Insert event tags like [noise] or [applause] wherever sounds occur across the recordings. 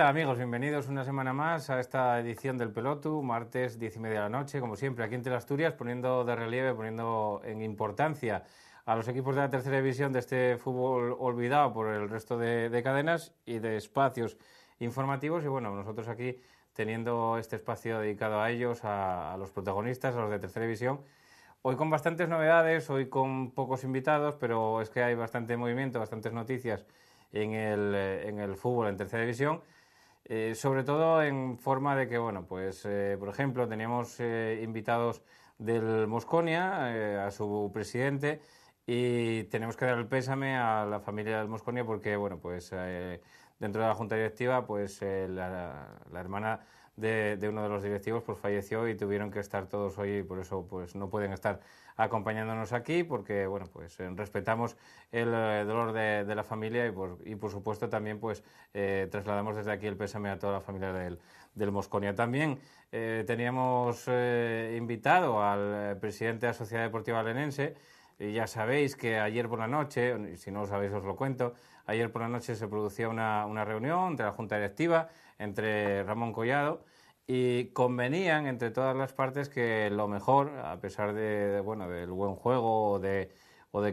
Hola amigos? Bienvenidos una semana más a esta edición del Pelotu, martes 10 y media de la noche, como siempre, aquí en Asturias, poniendo de relieve, poniendo en importancia a los equipos de la tercera división de este fútbol olvidado por el resto de, cadenas y de espacios informativos. Y bueno, nosotros aquí teniendo este espacio dedicado a ellos, a, a los protagonistas, a los de tercera división. Hoy con bastantes novedades, hoy con pocos invitados, pero es que hay bastante movimiento, bastantes noticias en el, en el fútbol en tercera división. Eh, sobre todo en forma de que, bueno, pues, eh, por ejemplo, teníamos eh, invitados del Mosconia, a su presidente, y tenemos que dar el pésame a la familia del Mosconia porque, bueno, pues dentro de la junta directiva, pues la, hermana de, de, uno de los directivos pues falleció y tuvieron que estar todos hoy y por eso pues no pueden estar acompañándonos aquí porque, bueno, pues eh, respetamos el eh, dolor de, la familia y por, y por, supuesto también pues eh, trasladamos desde aquí el pésame a toda la familia del, del Mosconia. También teníamos invitado al presidente de la Sociedad Deportiva Lenense y ya sabéis que ayer por la noche, si no lo sabéis os lo cuento, ayer por la noche se producía una, una reunión entre la Junta Directiva, entre Ramón Collado, y convenían entre todas las partes que lo mejor, a pesar de, del buen juego o de,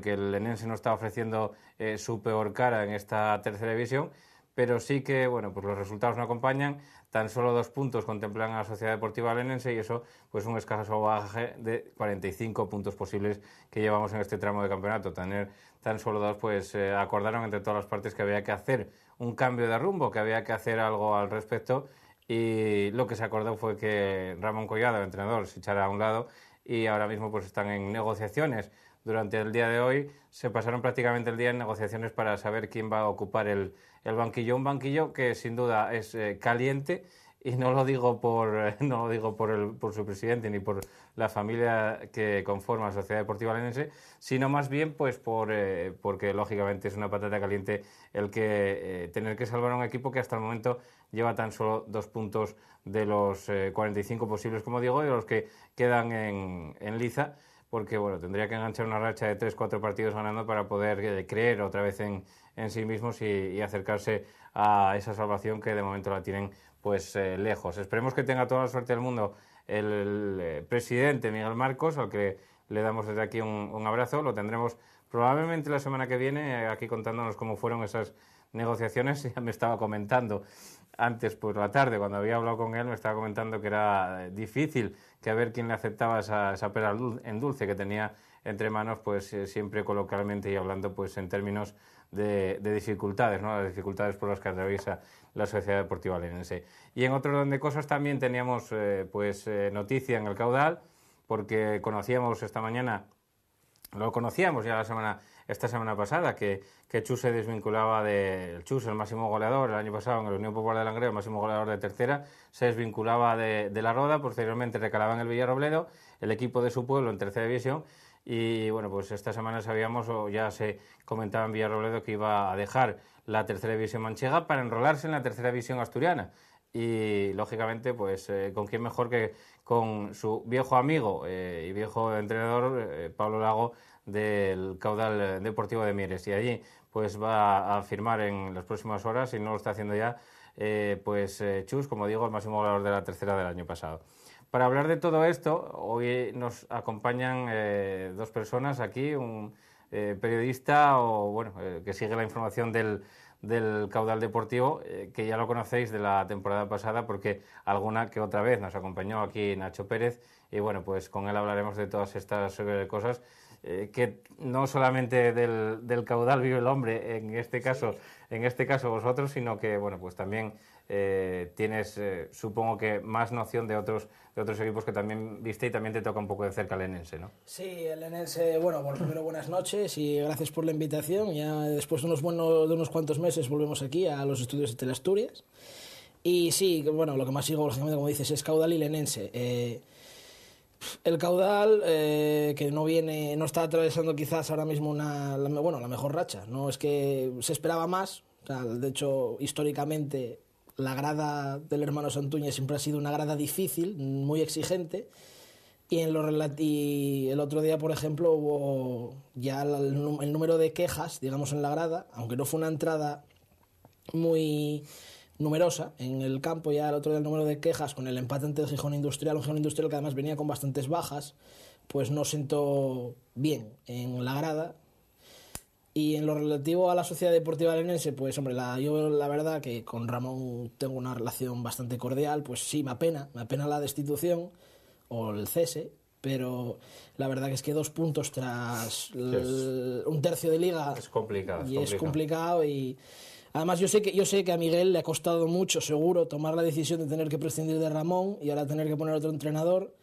que el Lenense no está ofreciendo eh, su peor cara en esta tercera división, pero sí que bueno, pues los resultados no acompañan, tan solo dos puntos contemplan a la Sociedad Deportiva Lenense y eso pues un escaso bajaje de 45 puntos posibles que llevamos en este tramo de campeonato. Tener tan solo dos, pues eh, acordaron entre todas las partes que había que hacer un cambio de rumbo, que había que hacer algo al respecto y lo que se acordó fue que Ramón Collado, el entrenador, se echara a un lado y ahora mismo pues, están en negociaciones. Durante el día de hoy se pasaron prácticamente el día en negociaciones para saber quién va a ocupar el, banquillo. Un banquillo que sin duda es eh, caliente y no lo digo por eh, [laughs] no lo digo por, el, por su presidente ni por la familia que conforma la Sociedad Deportiva Valenciense, sino más bien pues por eh, porque lógicamente es una patata caliente el que eh, tener que salvar a un equipo que hasta el momento lleva tan solo dos puntos de los 45 posibles, como digo, y de los que quedan en, liza porque bueno, tendría que enganchar una racha de tres cuatro partidos ganando para poder creer otra vez en, sí mismos y, acercarse a esa salvación que de momento la tienen pues eh, lejos. Esperemos que tenga toda la suerte del mundo el, eh, presidente Miguel Marcos, al que le damos desde aquí un, abrazo. Lo tendremos probablemente la semana que viene eh, aquí contándonos cómo fueron esas negociaciones. [laughs] Ya me estaba comentando antes por la tarde, cuando había hablado con él, me estaba comentando que era difícil que a ver quién le aceptaba esa, esa en dulce que tenía entre manos, pues siempre coloquialmente y hablando pues en términos de, dificultades, ¿no? las dificultades por las que atraviesa la Sociedad Deportiva Lenense. Y en otro orden de cosas también teníamos eh, pues, eh, noticia en el caudal, porque conocíamos esta mañana, lo conocíamos ya la semana, esta semana pasada, que, que Chus se desvinculaba del de, Chus, el máximo goleador, el año pasado en el Unión Popular de Langreo, el máximo goleador de tercera, se desvinculaba de, la Roda, posteriormente recalaba en el Villarrobledo, el equipo de su pueblo en tercera división, y bueno, pues esta semana sabíamos o ya se comentaba en Villarrobledo que iba a dejar la tercera división manchega para enrolarse en la tercera división asturiana. Y lógicamente, pues, eh, ¿con quién mejor que con su viejo amigo eh, y viejo entrenador, eh, Pablo Lago, del caudal deportivo de Mieres? Y allí, pues, va a firmar en las próximas horas, y no lo está haciendo ya, pues, Chus, como digo, el máximo goleador de la tercera del año pasado. Para hablar de todo esto, hoy nos acompañan dos personas aquí, un periodista o bueno, que sigue la información del, del caudal deportivo, eh, que ya lo conocéis de la temporada pasada porque alguna que otra vez nos acompañó aquí Nacho Pérez y bueno, pues con él hablaremos de todas estas eh, cosas. Eh, que no solamente del, caudal vive el hombre, en este caso, en este caso vosotros, sino que bueno, pues también tienes, supongo que más noción de otros de otros equipos que también viste y también te toca un poco de cerca el Enense, ¿no? Sí, el Enense, bueno, primero buenas noches y gracias por la invitación. Ya después de unos, buenos, de unos cuantos meses volvemos aquí a los estudios de Telasturias. Y sí, bueno, lo que más sigo, lógicamente, como dices, es Caudal y Lenense. Eh, el caudal eh, que no viene, no está atravesando quizás ahora mismo una, la, bueno, la mejor racha. No es que se esperaba más. de hecho, históricamente la grada del hermano Santuña siempre ha sido una grada difícil, muy exigente. Y, en lo y el otro día, por ejemplo, hubo ya el, número de quejas, digamos, en la grada, aunque no fue una entrada muy numerosa en el campo, ya el otro día el número de quejas con el empate ante el Gijón Industrial, un Gijón Industrial que además venía con bastantes bajas, pues no sentó bien en la grada, y en lo relativo a la sociedad deportiva arenense, pues hombre, la, yo la verdad que con Ramón tengo una relación bastante cordial, pues sí, me apena, me apena la destitución o el cese, pero la verdad que es que dos puntos tras un tercio de liga es complicado, y es complicado y además yo sé que yo sé que a Miguel le ha costado mucho, seguro, tomar la decisión de tener que prescindir de Ramón y ahora tener que poner otro entrenador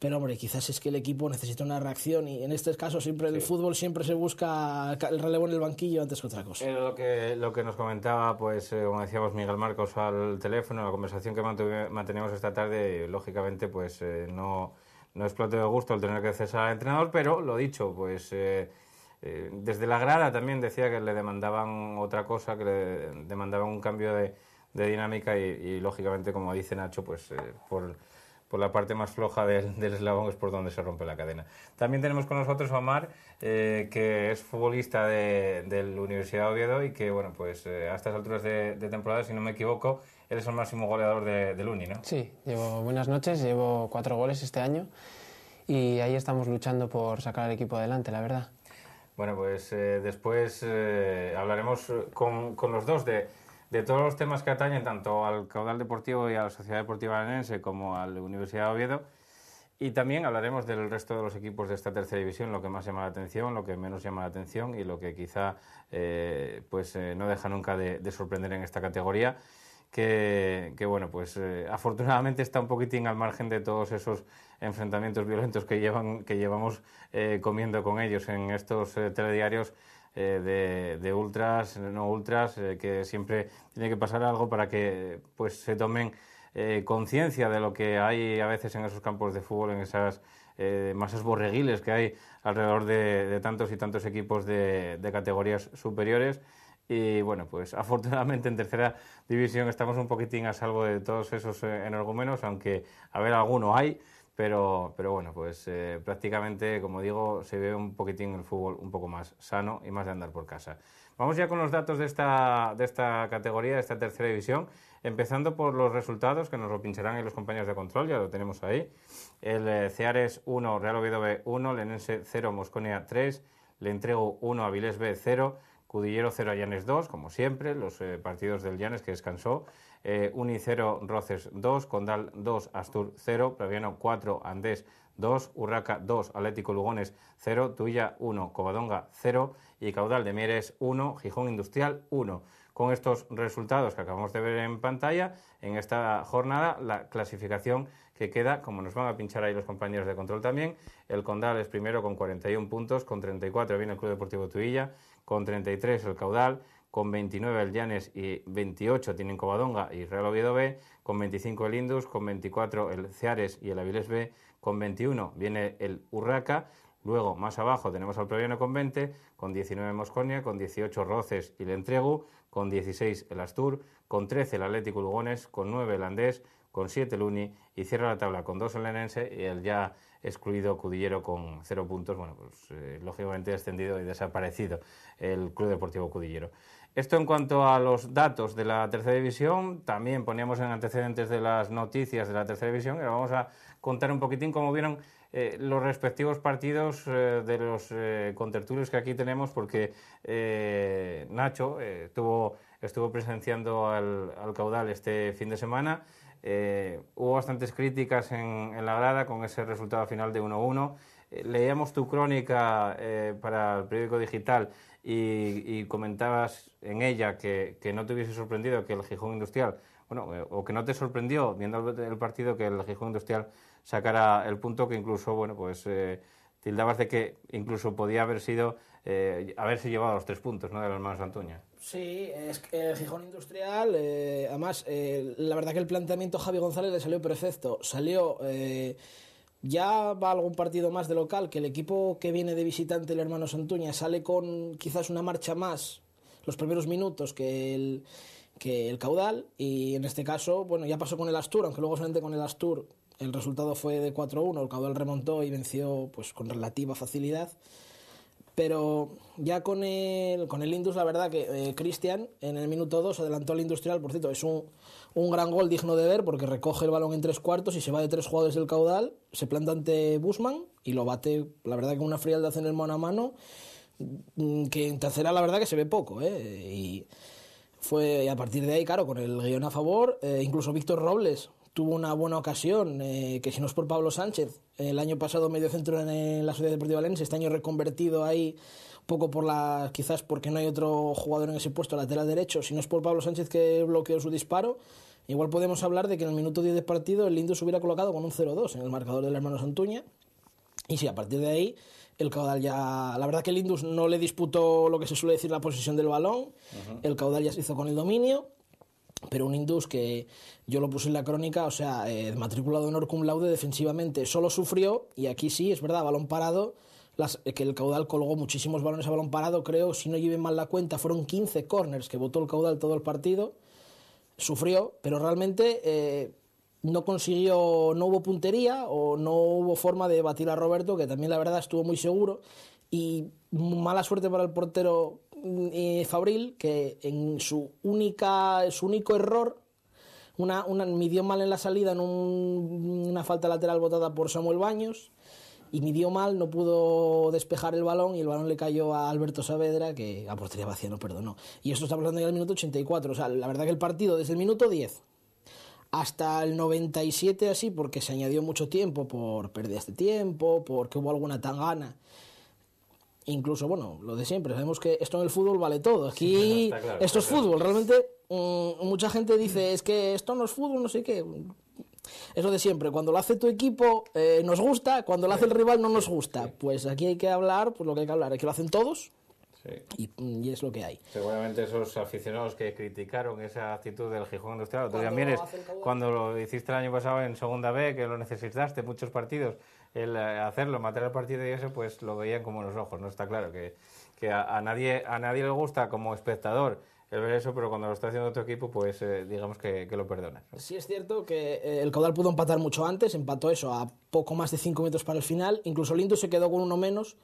pero hombre, quizás es que el equipo necesita una reacción y en este caso siempre el fútbol siempre se busca el relevo en el banquillo antes que otra cosa. lo que, lo que nos comentaba, pues eh, como decíamos Miguel Marcos al teléfono, la conversación que manteníamos mantenemos esta tarde, lógicamente pues eh, no, no explote de gusto el tener que cesar al entrenador, pero lo dicho, pues eh, desde la grada también decía que le demandaban otra cosa, que le demandaban un cambio de, dinámica y, y, lógicamente como dice Nacho, pues por por la parte más floja [laughs] del, eslabón es por donde se rompe la cadena. También tenemos con nosotros a Omar, eh, que es futbolista de, la Universidad de Oviedo y que, bueno, pues eh, a estas alturas de, temporada, si no me equivoco, eres el máximo goleador del Uni, ¿no? Sí, llevo buenas noches, llevo cuatro goles este año y ahí estamos luchando por sacar al equipo adelante, la verdad. Bueno, pues eh, después hablaremos con los dos de de todos los temas que atañen tanto al caudal deportivo y a la Sociedad Deportiva danense como a la Universidad de Oviedo. Y también hablaremos del resto de los equipos de esta tercera división, lo que más llama la atención, lo que menos llama la atención y lo que quizá eh, pues eh, no deja nunca de, sorprender en esta categoría. Que, bueno, pues eh, afortunadamente está un poquitín al margen de todos esos enfrentamientos violentos que, llevan, que llevamos comiendo con ellos en estos telediarios eh, de, ultras, no ultras, eh, que siempre tiene que pasar algo para que pues, se tomen eh, conciencia de lo que hay a veces en esos campos de fútbol, en esas masas borreguiles que hay alrededor de, tantos y tantos equipos de, categorías superiores. Y bueno, pues [laughs] afortunadamente en tercera división estamos un poquitín a salvo de todos esos energúmenos, aunque a ver, alguno hay. Pero, bueno, pues eh, prácticamente, como digo, se ve un poquitín el fútbol un poco más sano y más de andar por casa. Vamos ya con los datos de esta, categoría, de esta tercera división, empezando por los resultados que nos lo pincharán en los compañeros de control, ya lo tenemos ahí. El eh, Ceares 1, Real Oviedo B 1, Lenense 0, Mosconia 3, le entrego 1, Avilés B 0, Cudillero 0, Llanes 2, como siempre, los eh, partidos del Llanes que descansó. Eh, Unicero Roces 2, Condal 2, Astur 0, Plaviano 4, Andés 2, Urraca 2, Atlético Lugones 0, Tuilla 1, Covadonga 0 y Caudal de Mieres 1, Gijón Industrial 1. Con estos resultados que acabamos de ver en pantalla, en esta jornada la clasificación que queda, como nos van a pinchar ahí los compañeros de control también, el Condal es primero con 41 puntos, con 34 viene el Club Deportivo Tuilla, con 33 el Caudal, con 29 el Llanes y 28 tienen Covadonga y Real Oviedo B, con 25 el Indus, con 24 el Ceares y el Avilés B, con 21 viene el Urraca, luego más abajo tenemos al Proviano con 20, con 19 Mosconia, con 18 Roces y el Entregu, con 16 el Astur, con 13 el Atlético Lugones, con 9 el Andés, con 7 el Uni y cierra la tabla con 2 el Lenense y el ya excluido Cudillero con 0 puntos, bueno, pues eh, lógicamente descendido y desaparecido el Club Deportivo Cudillero. Esto en cuanto a los datos de la tercera división, también poníamos en antecedentes de las noticias de la tercera división y ahora vamos a contar un poquitín cómo vieron eh, los respectivos partidos eh, de los eh, contertulios que aquí tenemos, porque Nacho estuvo, presenciando al, caudal este fin de semana. hubo bastantes críticas en, en, la grada con ese resultado final de 1-1. Eh, leíamos tu crónica eh, para el periódico digital y, comentabas en ella que, no te hubiese sorprendido que el Gijón Industrial, bueno, eh, o que no te sorprendió viendo el, partido que el Gijón Industrial sacara el punto que incluso, bueno, pues tildabas de que incluso podía haber sido, haberse llevado los tres puntos, ¿no?, de las manos de Antuña. Sí, es que el Gijón Industrial, además, la verdad que el planteamiento Javi González le salió perfecto, salió ya va algún partido más de local, que el equipo que viene de visitante, el hermano Santuña, sale con quizás una marcha más los primeros minutos que el, que el caudal. Y en este caso, bueno, ya pasó con el Astur, aunque luego solamente con el Astur el resultado fue de 4-1, el caudal remontó y venció pues con relativa facilidad. Pero ya con el, con el Indus, la verdad que eh, Cristian en el minuto 2 adelantó al Industrial, por cierto, es un, gran gol digno de ver porque recoge el balón en tres cuartos y se va de tres jugadores del caudal, se planta ante Busman y lo bate, la verdad que una frialdad en el mano a mano, mm, que en tercera la verdad que se ve poco, ¿eh? Y fue a partir de ahí, claro, con el guión a favor, eh, incluso Víctor Robles tuvo una buena ocasión, eh, que si no es por Pablo Sánchez, el año pasado medio centro en la Sociedad Deportiva Valencia, este año reconvertido ahí poco por la quizás porque no hay otro jugador en ese puesto lateral derecho, si no es por Pablo Sánchez que bloqueó su disparo. Igual podemos hablar de que en el minuto 10 de partido el Indus hubiera colocado con un 0-2 en el marcador del hermano Santuña. Y sí, a partir de ahí el caudal ya. La verdad que el Indus no le disputó lo que se suele decir la posesión del balón. El caudal ya se hizo con el dominio pero un Indus que yo lo puse en la crónica, o sea, eh, matriculado en Orcumlaude, laude defensivamente, solo sufrió, y aquí sí, es verdad, balón parado, eh, que el caudal colgó muchísimos balones a balón parado, creo, si no lleven mal la cuenta, fueron 15 corners que votó el caudal todo el partido, sufrió, pero realmente eh, no consiguió, no hubo puntería o no hubo forma de batir a Roberto, que también la verdad estuvo muy seguro, y mala suerte para el portero eh, Fabril que en su única su único error una, midió mal en la salida en una falta lateral votada por Samuel Baños y midió mal, no pudo despejar el balón y el balón le cayó a Alberto Saavedra, que a portería vacía no perdonó. Y esto está pasando ya el minuto 84. O sea, la verdad que el partido desde el minuto 10 hasta el 97 así, porque se añadió mucho tiempo por pérdidas de tiempo, porque hubo alguna tangana incluso, bueno, lo de siempre, sabemos que esto en el fútbol vale todo. Aquí esto es fútbol, realmente mm, mucha gente dice, es que esto no es fútbol, no sé qué. Eso de siempre, cuando lo hace tu equipo eh, nos gusta, cuando lo hace el rival no nos gusta. Pues aquí hay que hablar, pues lo que hay que hablar, aquí lo hacen todos, mm, Y, es lo que hay. Seguramente esos aficionados que criticaron esa actitud del Gijón Industrial, tú también es cuando lo hiciste el año pasado en Segunda B, que lo necesitaste muchos partidos, el eh, hacerlo, matar el partido y eso, pues lo veían como los ojos, ¿no? Está claro que, a, nadie, a nadie le gusta como espectador el ver eso, pero cuando lo está haciendo otro equipo, pues eh, digamos que, que lo perdona. Sí es cierto que eh, el Caudal pudo empatar mucho antes, empató eso a poco más de 5 metros para el final, incluso Lindo se quedó con uno menos,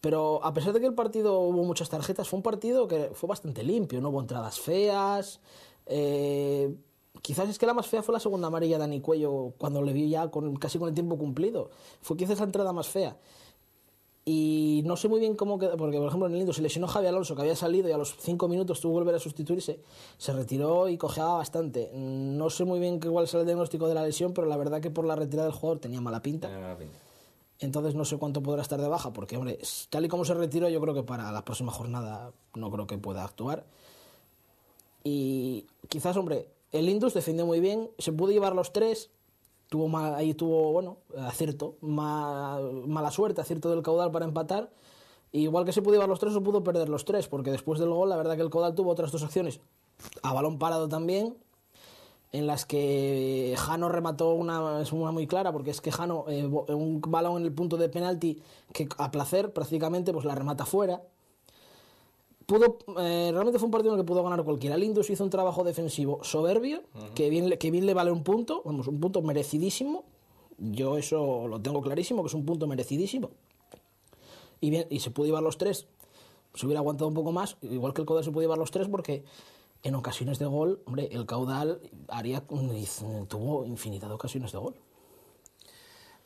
pero a pesar de que el partido hubo muchas tarjetas, fue un partido que fue bastante limpio, no hubo entradas feas, Quizás es que la más fea fue la segunda amarilla de Dani Cuello cuando le vio ya con, casi con el tiempo cumplido. Fue quizás la entrada más fea. Y no sé muy bien cómo quedó, porque por ejemplo en el Indo se lesionó Javi Alonso, que había salido y a los cinco minutos tuvo que volver a sustituirse, se retiró y cojeaba bastante. No sé muy bien cuál será el diagnóstico de la lesión, pero la verdad que por la retirada del jugador tenía mala pinta. Tenía mala pinta. Entonces no sé cuánto podrá estar de baja, porque hombre, tal y como se retiró, yo creo que para la próxima jornada no creo que pueda actuar. Y quizás, hombre, el Indus defendió muy bien, se pudo llevar los tres, tuvo mal, ahí tuvo, bueno, acierto, mala suerte, acierto del caudal para empatar. igual que se pudo llevar los tres, o pudo perder los tres, porque después del gol, la verdad que el caudal tuvo otras dos acciones a balón parado también, en las que Jano remató una, muy clara, porque es que Jano, eh, un balón en el punto de penalti que a placer prácticamente, pues la remata fuera pudo eh, realmente fue un partido en el que pudo ganar cualquiera. Lindus hizo un trabajo defensivo soberbio, que, bien, que bien le vale un punto, vamos, un punto merecidísimo. Yo eso lo tengo clarísimo, que es un punto merecidísimo. Y, bien, y se pudo llevar los tres. Se hubiera aguantado un poco más, igual que el Caudal se pudo llevar los tres, porque en ocasiones de gol, hombre, el Caudal haría, tuvo infinidad de ocasiones de gol.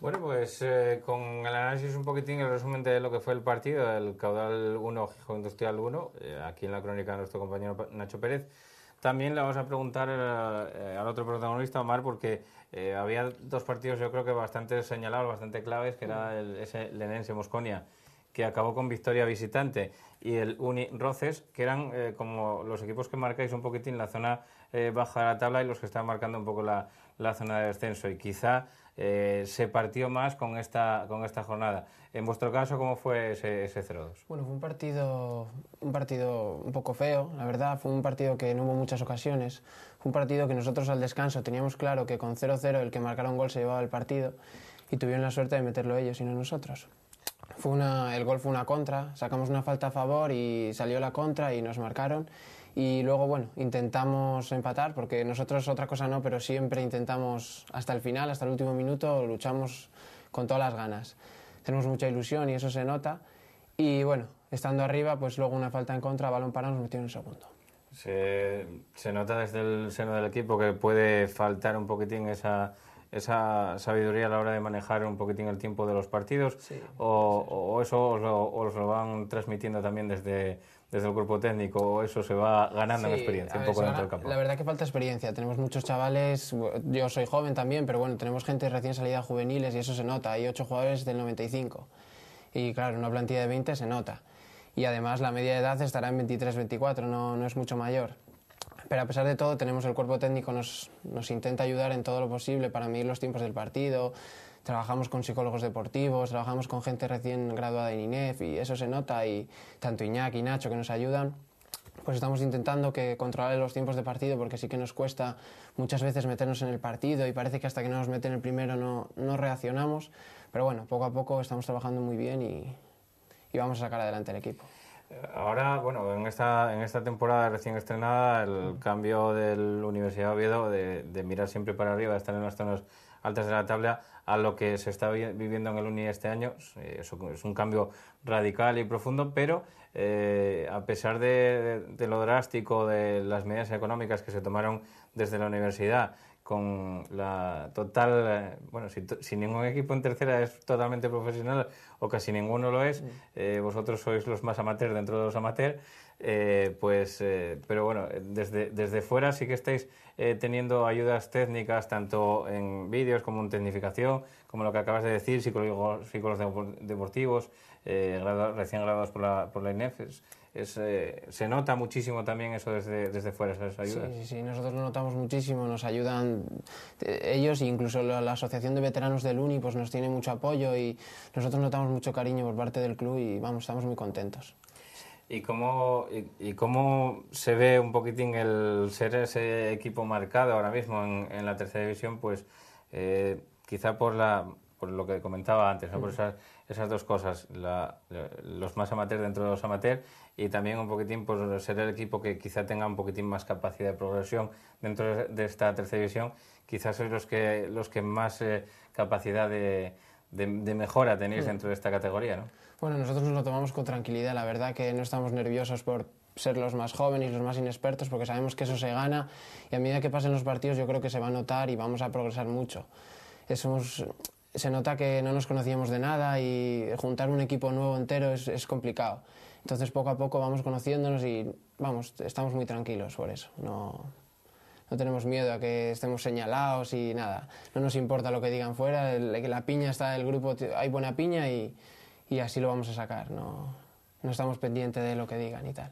Bueno, pues eh, con el análisis un poquitín, el resumen de lo que fue el partido, el caudal 1, Gijón Industrial 1, eh, aquí en la crónica de nuestro compañero Nacho Pérez. También le vamos a preguntar eh, al otro protagonista, Omar, porque había dos partidos yo creo que bastante señalados, bastante claves, que era el, ese Lenense Mosconia, que acabó con victoria visitante, y el Uni Roces, que eran como los equipos que marcáis un poquitín la zona baja de la tabla y los que están marcando un poco la, la zona de descenso. Y quizá eh, se partió más con esta, con esta jornada. En vuestro caso, ¿cómo fue ese, 0-2? Bueno, fue un partido, un partido un poco feo, la verdad. Fue un partido que no hubo muchas ocasiones. Fue un partido que nosotros al descanso teníamos claro que con 0-0 el que marcara un gol se llevaba el partido y tuvieron la suerte de meterlo ellos y no nosotros. Fue el gol fue una contra, sacamos una falta a favor y salió la contra y nos marcaron y luego, bueno, intentamos empatar porque nosotros otra cosa no, pero siempre intentamos hasta el final, hasta el último minuto, luchamos con todas las ganas. Tenemos mucha ilusión y eso se nota. Y bueno, estando arriba, pues luego una falta en contra, balón parado, nos metió en segundo. Se, se, nota desde el seno del equipo que puede faltar un poquitín esa, esa sabiduría a la hora de manejar un poquitín el tiempo de los partidos, o, o, eso lo, os lo van transmitiendo también desde desde el cuerpo técnico eso se va ganando en experiencia un poco dentro del campo? La verdad que falta experiencia. Tenemos muchos chavales, yo soy joven también, pero bueno, tenemos gente recién salida juveniles y eso se nota. Hay ocho jugadores del 95 y claro, una plantilla de 20 se nota. Y además la media de edad estará en 23-24, no, no es mucho mayor. Pero a pesar de todo, tenemos el cuerpo técnico, nos, nos intenta ayudar en todo lo posible para medir los tiempos del partido, trabajamos con psicólogos deportivos, trabajamos con gente recién graduada en INEF y eso se nota y tanto Iñaki y Nacho que nos ayudan pues estamos intentando que controlar los tiempos de partido porque sí que nos cuesta muchas veces meternos en el partido y parece que hasta que no nos meten el primero no, no reaccionamos. Pero bueno, poco a poco estamos trabajando muy bien y, y vamos a sacar adelante el equipo. Ahora, bueno, en esta, en esta temporada recién estrenada, el cambio del Universidad de Oviedo de, de mirar siempre para arriba, estar en las zonas altas de la tabla, a lo que se está viviendo en el UNI este año. Pues, eh, eso es un cambio radical y profundo, pero eh, a pesar de, lo drástico de las medidas económicas que se tomaron desde la universidad, con la total, eh, bueno, si, ningún equipo en tercera es totalmente profesional o casi ninguno lo es, mm. vosotros sois los más amateurs dentro de los amateurs, eh, pues, eh, pero bueno, desde, desde fuera sí que estáis eh, teniendo ayudas técnicas, tanto en vídeos como en tecnificación, como lo que acabas de decir, psicólogos, deportivos, recién graduados por la, por la INEF. se nota muchísimo también eso desde, desde fuera, esas ayudas. Sí, sí, sí, nosotros lo notamos muchísimo, nos ayudan ellos, incluso la, la Asociación de Veteranos del UNI pues nos tiene mucho apoyo y nosotros notamos mucho cariño por parte del club y vamos, estamos muy contentos. ¿Y cómo, se ve un poquitín el ser ese equipo marcado ahora mismo en, la tercera división? Pues eh, quizá por, lo que comentaba antes, por esas, dos cosas, los más amateurs dentro de los amateurs y también un poquitín por ser el equipo que quizá tenga un poquitín más capacidad de progresión dentro de esta tercera división. Quizás sois los que, los que más eh, capacidad de, de, mejora tenéis dentro de esta categoría, ¿no? Bueno, nosotros nos lo tomamos con tranquilidad, la verdad que no estamos nerviosos por ser los más jóvenes y los más inexpertos porque sabemos que eso se gana y a medida que pasen los partidos yo creo que se va a notar y vamos a progresar mucho. Somos, se nota que no nos conocíamos de nada y juntar un equipo nuevo entero es, complicado. Entonces poco a poco vamos conociéndonos y vamos, estamos muy tranquilos por eso. No, no tenemos miedo a que estemos señalados y nada. No nos importa lo que digan fuera, que la piña está del grupo, hay buena piña y y así lo vamos a sacar, no, no estamos pendientes de lo que digan y tal.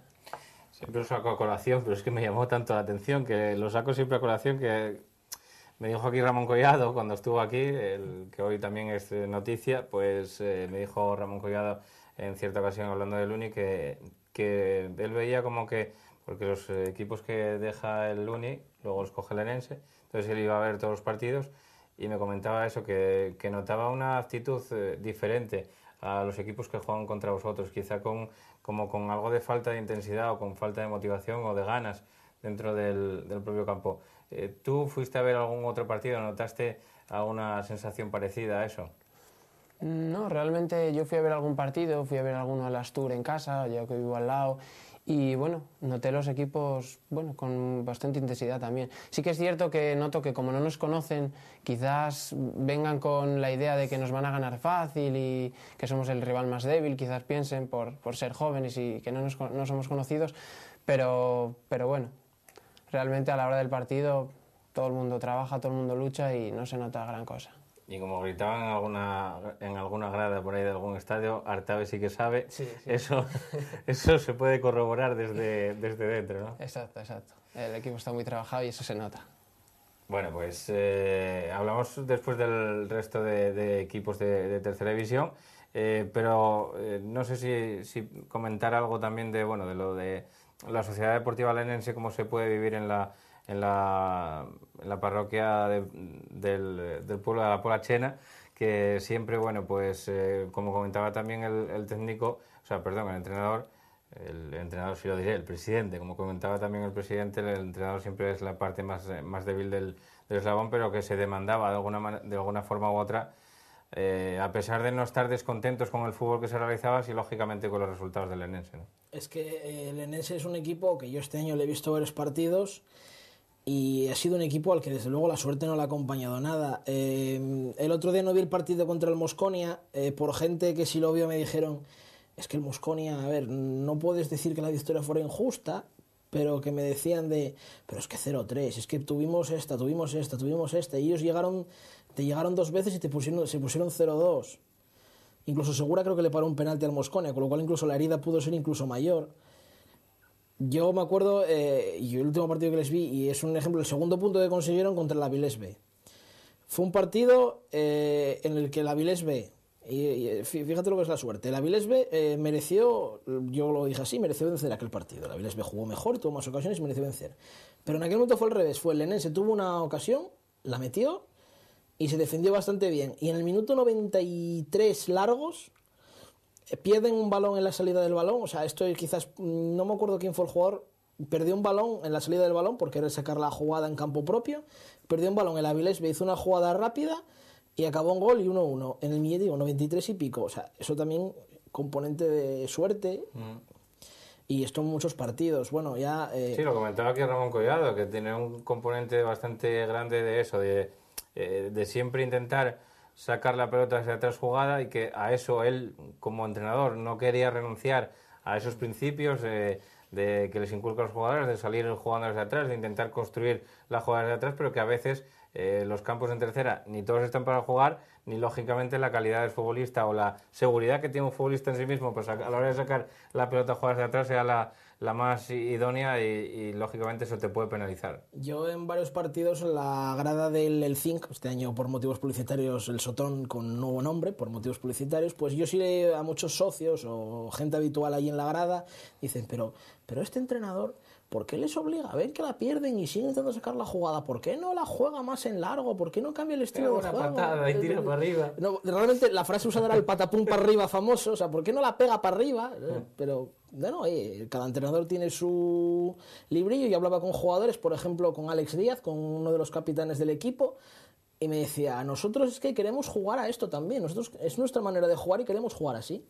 Siempre lo saco a colación, pero es que me llamó tanto la atención que lo saco siempre a colación que me dijo aquí Ramón Collado cuando estuvo aquí, el que hoy también es noticia, pues eh, me dijo Ramón Collado en cierta ocasión hablando del UNI, que, que él veía como que, porque los equipos que deja el UNI, luego los coge el Enense, entonces él iba a ver todos los partidos y me comentaba eso, que, que notaba una actitud eh, diferente a los equipos que juegan contra vosotros, quizá con, como con algo de falta de intensidad o con falta de motivación o de ganas dentro del, propio campo. Eh, ¿Tú fuiste a ver algún otro partido? ¿Notaste alguna sensación parecida a eso? No, realmente yo fui a ver algún partido, fui a ver alguno a las en casa, ya que vivo al lado, y bueno, noté los equipos bueno, con bastante intensidad también. Sí que es cierto que noto que como no nos conocen, quizás vengan con la idea de que nos van a ganar fácil y que somos el rival más débil, quizás piensen por, por ser jóvenes y que no, nos, no somos conocidos, pero, pero bueno, realmente a la hora del partido todo el mundo trabaja, todo el mundo lucha y no se nota gran cosa. Y como gritaban en alguna, en alguna grada por ahí de algún estadio, Artabe sí que sabe, Eso, [laughs] eso se puede corroborar desde, desde dentro, ¿no? Exacto, exacto. El equipo está muy trabajado y eso se nota. Bueno, pues eh, hablamos después del resto de, equipos de, tercera división, eh, pero eh, no sé si, comentar algo también de, bueno, de lo de la sociedad deportiva lenense, cómo se puede vivir en la, en la, parroquia del, pueblo de la Pola Chena, que siempre, bueno, pues eh, como comentaba también el, técnico, o sea, perdón, el entrenador, el entrenador si lo diré, el presidente, como comentaba también el presidente, el entrenador siempre es la parte más, más débil del, eslabón, pero que se demandaba de alguna, de alguna forma u otra, eh, a pesar de no estar descontentos con el fútbol que se realizaba, y lógicamente con los resultados del Enense. Es que eh, el Enense es un equipo que yo este año le he visto varios partidos y ha sido un equipo al que desde luego la suerte no le ha acompañado nada. Eh, el otro día no vi el partido contra el Mosconia, eh, por gente que sí lo vio me dijeron, es que el Mosconia, a ver, no puedes decir que la victoria fuera injusta, pero que me decían de, pero es que 0-3, es que tuvimos esta, tuvimos esta, tuvimos esta, y ellos llegaron, te llegaron dos veces y te pusieron, se pusieron 0-2. Incluso Segura creo que le paró un penalti al Mosconia, con lo cual incluso la herida pudo ser incluso mayor. Yo me acuerdo, eh, y el último partido que les vi, y es un ejemplo, el segundo punto que consiguieron contra la Viles B. Fue un partido eh, en el que la Vilesbe B, fíjate lo que es la suerte, la Vilesbe B eh, mereció, yo lo dije así, mereció vencer aquel partido. La Vilesbe B jugó mejor, tuvo más ocasiones y mereció vencer. Pero en aquel momento fue al revés, fue el se tuvo una ocasión, la metió y se defendió bastante bien. Y en el minuto 93 largos, pierden un balón en la salida del balón, o sea, esto quizás, mm, no me acuerdo quién fue el jugador, perdió un balón en la salida del balón porque era sacar la jugada en campo propio, perdió un balón, el Avilés hizo una jugada rápida y acabó un gol y 1-1, en el Mille 93 y pico, o sea, eso también componente de suerte. Mm. Y esto en muchos partidos. Bueno, ya. Eh, sí, lo comentaba aquí Ramón Collado, que tiene un componente bastante grande de eso, de, eh, de siempre intentar sacar la pelota desde atrás jugada y que a eso él, como entrenador, no quería renunciar a esos principios de, que les inculca a los jugadores, de salir jugando desde atrás, de intentar construir la jugada desde atrás, pero que a veces eh, los campos en tercera ni todos están para jugar, ni lógicamente la calidad del futbolista o la seguridad que tiene un futbolista en sí mismo, pues a, la hora de sacar la pelota jugadas desde atrás sea la, la más idónea y, lógicamente eso te puede penalizar. Yo en varios partidos en la grada del el Zinc, este año por motivos publicitarios el Sotón con nuevo nombre, por motivos publicitarios, pues yo sí a muchos socios o gente habitual ahí en la grada, dicen, pero, pero este entrenador... ¿Por qué les obliga? Ven que la pierden y siguen intentando sacar la jugada. ¿Por qué no la juega más en largo? ¿Por qué no cambia el estilo de juego? patada y tira para arriba. realmente la frase usada era el patapum para arriba famoso. O sea, ¿por qué no la pega para arriba? Eh, mm. Pero bueno, eh, cada entrenador tiene su librillo. y hablaba con jugadores, por ejemplo, con Alex Díaz, con uno de los capitanes del equipo, y me decía, nosotros es que queremos jugar a esto también, es nuestra manera de jugar y queremos jugar así.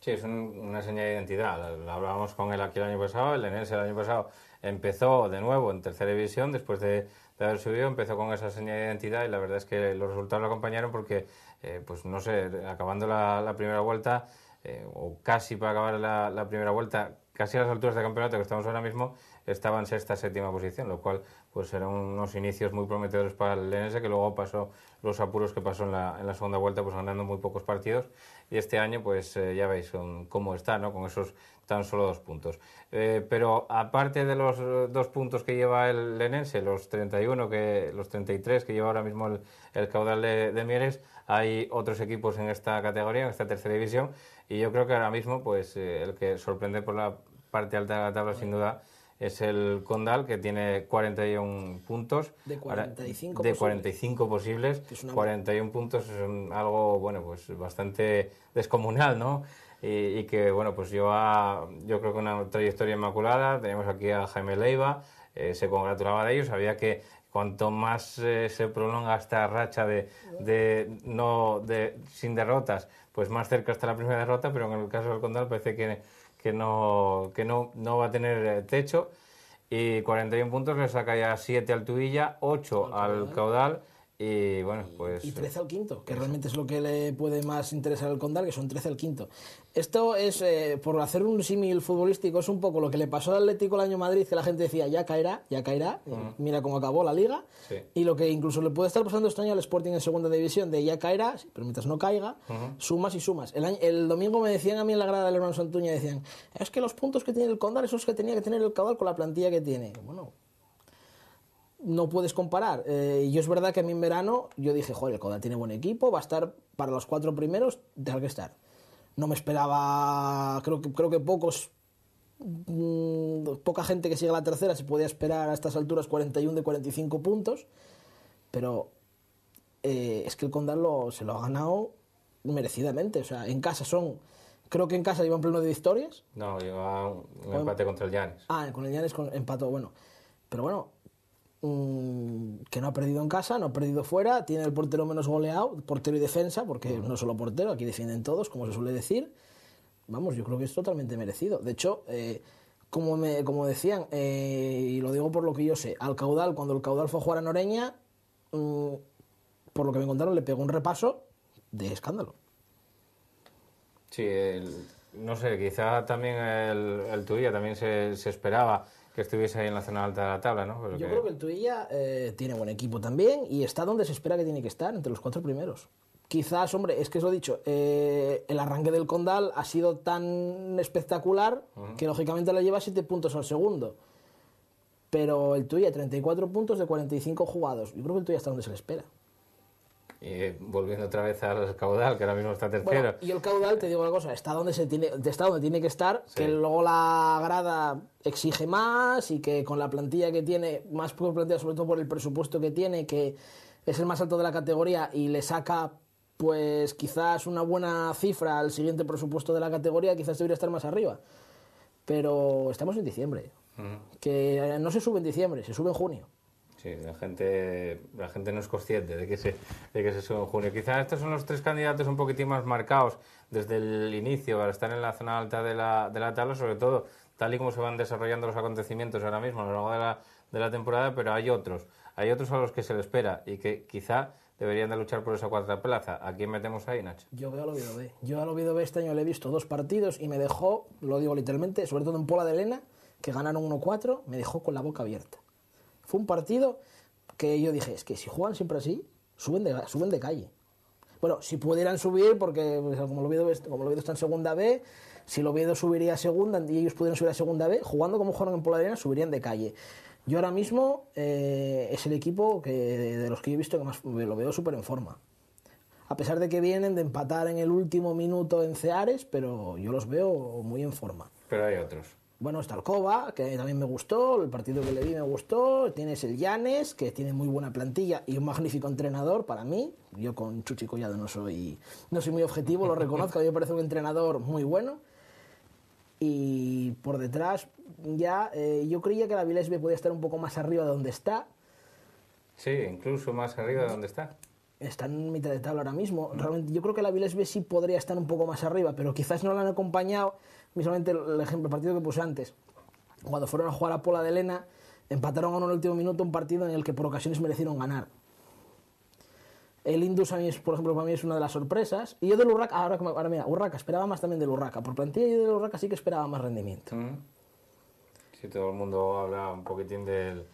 Sí, es una señal de identidad. Hablábamos con él aquí el año pasado, el en el año pasado empezó de nuevo en tercera división después de, haber subido, empezó con esa señal de identidad y la verdad es que los resultados lo acompañaron porque, eh, pues no sé, acabando la primera vuelta eh, o casi para acabar la, primera vuelta, casi a las alturas de campeonato que estamos ahora mismo, estaban en sexta, séptima posición, lo cual pues eran unos inicios muy prometedores para el Lenense, que luego pasó los apuros que pasó en la, segunda vuelta, pues ganando muy pocos partidos. Y este año, pues eh, ya veis cómo está, ¿no? Con esos tan solo dos puntos. Eh, pero aparte de los dos puntos que lleva el Lenense, los 31, que, los 33 que lleva ahora mismo el, caudal de, de Mieres, hay otros equipos en esta categoría, en esta tercera división, y yo creo que ahora mismo, pues eh, el que sorprende por la parte alta de la tabla, sin duda, es el Condal, que tiene 41 puntos. De 45 De 45 posibles. 41 puntos es algo, bueno, pues bastante descomunal, ¿no? Y, que, bueno, pues lleva, yo creo que una trayectoria inmaculada. Tenemos aquí a Jaime Leiva, eh, se congratulaba de ellos. sabía que cuanto más eh, se prolonga esta racha de, no de sin derrotas, pues más cerca está la primera derrota, pero en el caso del Condal parece que, que, no, no, va a tener eh, techo. Y 41 puntos le saca ya 7 al Tuilla, 8 al ¿eh? Caudal eh, y bueno, pues. Y 13 al quinto, que pues realmente es lo que le puede más interesar al Condal, que son 13 al quinto. Esto es, eh, por hacer un símil futbolístico, es un poco lo que le pasó al Atlético el año Madrid, que la gente decía ya caerá, ya caerá, eh, mira cómo acabó la liga. Y lo que incluso le puede estar pasando este año al Sporting en segunda división, de ya caerá, si permitas no caiga, sumas y sumas. El, el, domingo me decían a mí en la grada del hermano Santuña, decían, es que los puntos que tiene el Condal, esos que tenía que tener el Cabal con la plantilla que tiene. Bueno, no puedes comparar. Eh, y es verdad que a mí en verano yo dije, joder, el Coda tiene buen equipo, va a estar para los cuatro primeros, de que estar. No me esperaba, creo que, creo que pocos, mm, poca gente que siga la tercera se podía esperar a estas alturas 41 de 45 puntos, pero eh, es que el Condal se lo ha ganado merecidamente. O sea, en casa son Creo que en casa llevan pleno de victorias. No, lleva un, empate contra el Llanes. Ah, con el Llanes empató, bueno. Pero bueno, Mm, que no ha perdido en casa, no ha perdido fuera, tiene el portero menos goleado, portero y defensa, porque no solo portero, aquí defienden todos, como se suele decir. Vamos, yo creo que es totalmente merecido. De hecho, eh, como, como decían, eh, y lo digo por lo que yo sé, al caudal, cuando el caudal fue a jugar a Noreña, mm, por lo que me contaron, le pegó un repaso de escándalo. Sí, no sé, quizá también el, el también se, se esperaba que estuviese ahí en la zona alta de la tabla, ¿no? Yo creo que el Tuilla eh, tiene buen equipo también y está donde se espera que tiene que estar, entre los cuatro primeros. Quizás, hombre, es que os lo he dicho, eh, el arranque del Condal ha sido tan espectacular que lógicamente le lleva siete puntos al segundo. Pero el Tuilla, 34 puntos de 45 jugados. Yo creo que el Tuilla está donde se le espera. Y eh, volviendo otra vez al caudal, que ahora mismo está tercero. y el caudal, te digo una cosa, está donde, se tiene, está donde tiene que estar, que luego la grada exige más y que con la plantilla que tiene, más por plantilla, sobre todo por el presupuesto que tiene, que es el más alto de la categoría y le saca pues quizás una buena cifra al siguiente presupuesto de la categoría, quizás debería estar más arriba. Pero estamos en diciembre, que no se sube en diciembre, se sube en junio. Sí, la gente, la gente no es consciente de que se, de que se sube junio. Quizá estos son los tres candidatos un poquitín más marcados desde el inicio, para estar en la zona alta de la, de la tabla, sobre todo tal y como se van desarrollando los acontecimientos ahora mismo a lo largo de la, de la temporada, pero hay otros, hay otros a los que se le espera y que quizá deberían de luchar por esa cuarta plaza. ¿A quién metemos ahí, Nacho? Yo veo lo Oviedo B. Yo a Oviedo B este año le he visto dos partidos y me dejó, lo digo literalmente, sobre todo en Pola de Elena, que ganaron 1-4, me dejó con la boca abierta. Fue un partido que yo dije, es que si juegan siempre así, suben de, suben de calle. Bueno, si pudieran subir, porque pues, como, lo veo como está en segunda B, si lo veo subiría a segunda y ellos pudieran subir a segunda B, jugando como jugaron en Arena, subirían de calle. Yo ahora mismo eh, es el equipo que, de, los que he visto que más lo veo súper en forma. A pesar de que vienen de empatar en el último minuto en Ceares, pero yo los veo muy en forma. Pero hay otros. Bueno, está Alcoba, que también me gustó, el partido que le vi me gustó. Tienes el Llanes, que tiene muy buena plantilla y un magnífico entrenador para mí. Yo con Chuchi Collado no soy, no soy muy objetivo, lo reconozco, a mí me parece un entrenador muy bueno. Y por detrás, ya eh, yo creía que la Vilesbe podía estar un poco más arriba de donde está. Sí, incluso más arriba de donde está está en mitad de tabla ahora mismo. Realmente yo creo que la Vilesbe sí podría estar un poco más arriba, pero quizás no la han acompañado mismamente el ejemplo, partido que puse antes. Cuando fueron a jugar a Pola de Elena, empataron a uno en el último minuto un partido en el que por ocasiones merecieron ganar. El Indus, a por ejemplo, para mí es una de las sorpresas. Y yo del Urraca, ahora, ahora mira, Urraca, esperaba más también del Urraca. Por plantilla yo del Urraca sí que esperaba más rendimiento. Si todo el mundo habla un poquitín de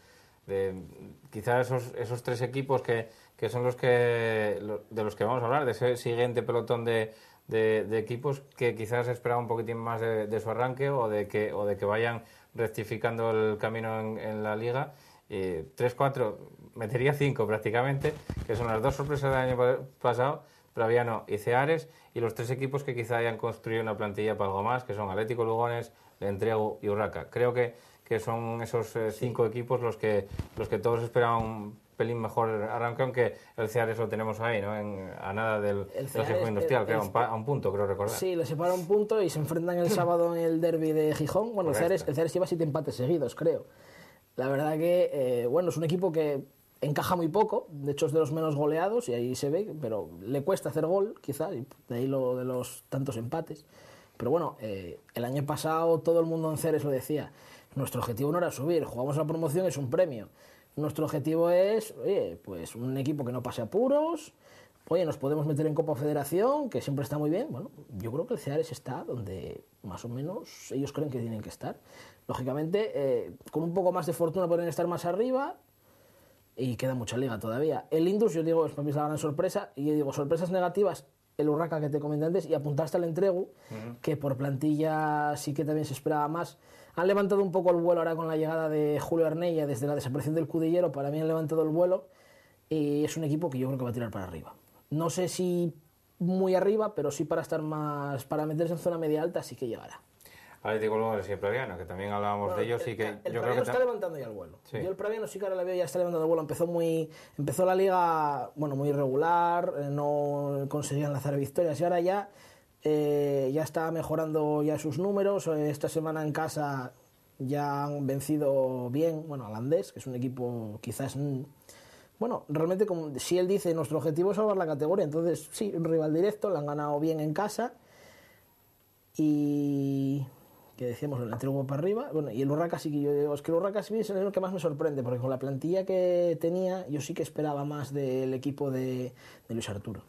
quizás esos, esos tres equipos que, que son los que de los que vamos a hablar, de ese siguiente pelotón de, de, equipos que quizás esperaban un poquitín más de, su arranque o de, que, o de que vayan rectificando el camino en, la liga. tres, cuatro, metería cinco prácticamente, que son las dos sorpresas del año pasado, Praviano y Ceares, y los tres equipos que quizá hayan construido una plantilla para algo más, que son Atlético Lugones, Entrego y Urraca. Creo que, que son esos eh, cinco equipos los que, los que todos esperaban pelín mejor arranque, aunque el Ceares lo tenemos ahí, ¿no? a nada del, el industrial, creo, a un punto, creo recordar. Sí, le separa un punto y se enfrentan el [laughs] sábado en el derby de Gijón. Bueno, el Ceares, el lleva siete empates seguidos, creo. La verdad que, eh, bueno, es un equipo que encaja muy poco, de hecho es de los menos goleados y ahí se ve, pero le cuesta hacer gol, quizás, y de ahí lo de los tantos empates. Pero bueno, eh, el año pasado todo el mundo en Ceres lo decía, nuestro objetivo no era subir, jugamos a la promoción, es un premio. Nuestro objetivo es, oye, pues un equipo que no pase apuros, oye, nos podemos meter en Copa Federación, que siempre está muy bien. Bueno, yo creo que el Ceares está donde más o menos ellos creen que tienen que estar. Lógicamente, eh, con un poco más de fortuna pueden estar más arriba y queda mucha liga todavía. El Indus, yo digo, es para mí la gran sorpresa, y yo digo, sorpresas negativas, el Urraca que te comenté antes, y apuntaste al Entregu, que por plantilla sí que también se esperaba más. Han levantado un poco el vuelo ahora con la llegada de Julio Arneia desde la desaparición del Cudillero. Para mí han levantado el vuelo y es un equipo que yo creo que va a tirar para arriba. No sé si muy arriba, pero sí para estar más, para meterse en zona media alta, sí que llegará. Atlético Lugo el Praviano, que también hablábamos de ellos y que el, está levantando ya el vuelo. Yo el Praviano sí que ahora la veo ya está levantando el vuelo. Empezó muy, empezó la liga bueno muy irregular, eh, no conseguían lanzar victorias y ahora ya eh, ya está mejorando ya sus números. Eh, esta semana en casa ya han vencido bien, bueno, al que es un equipo quizás... Mm, bueno, realmente como, si él dice nuestro objetivo es salvar la categoría, entonces sí, rival directo, la han ganado bien en casa y que decíamos el antiguo para arriba, bueno, y el Urraca sí que yo digo, es que el Urraca es el que más me sorprende, porque con la plantilla que tenía yo sí que esperaba más del equipo de Luis Arturo.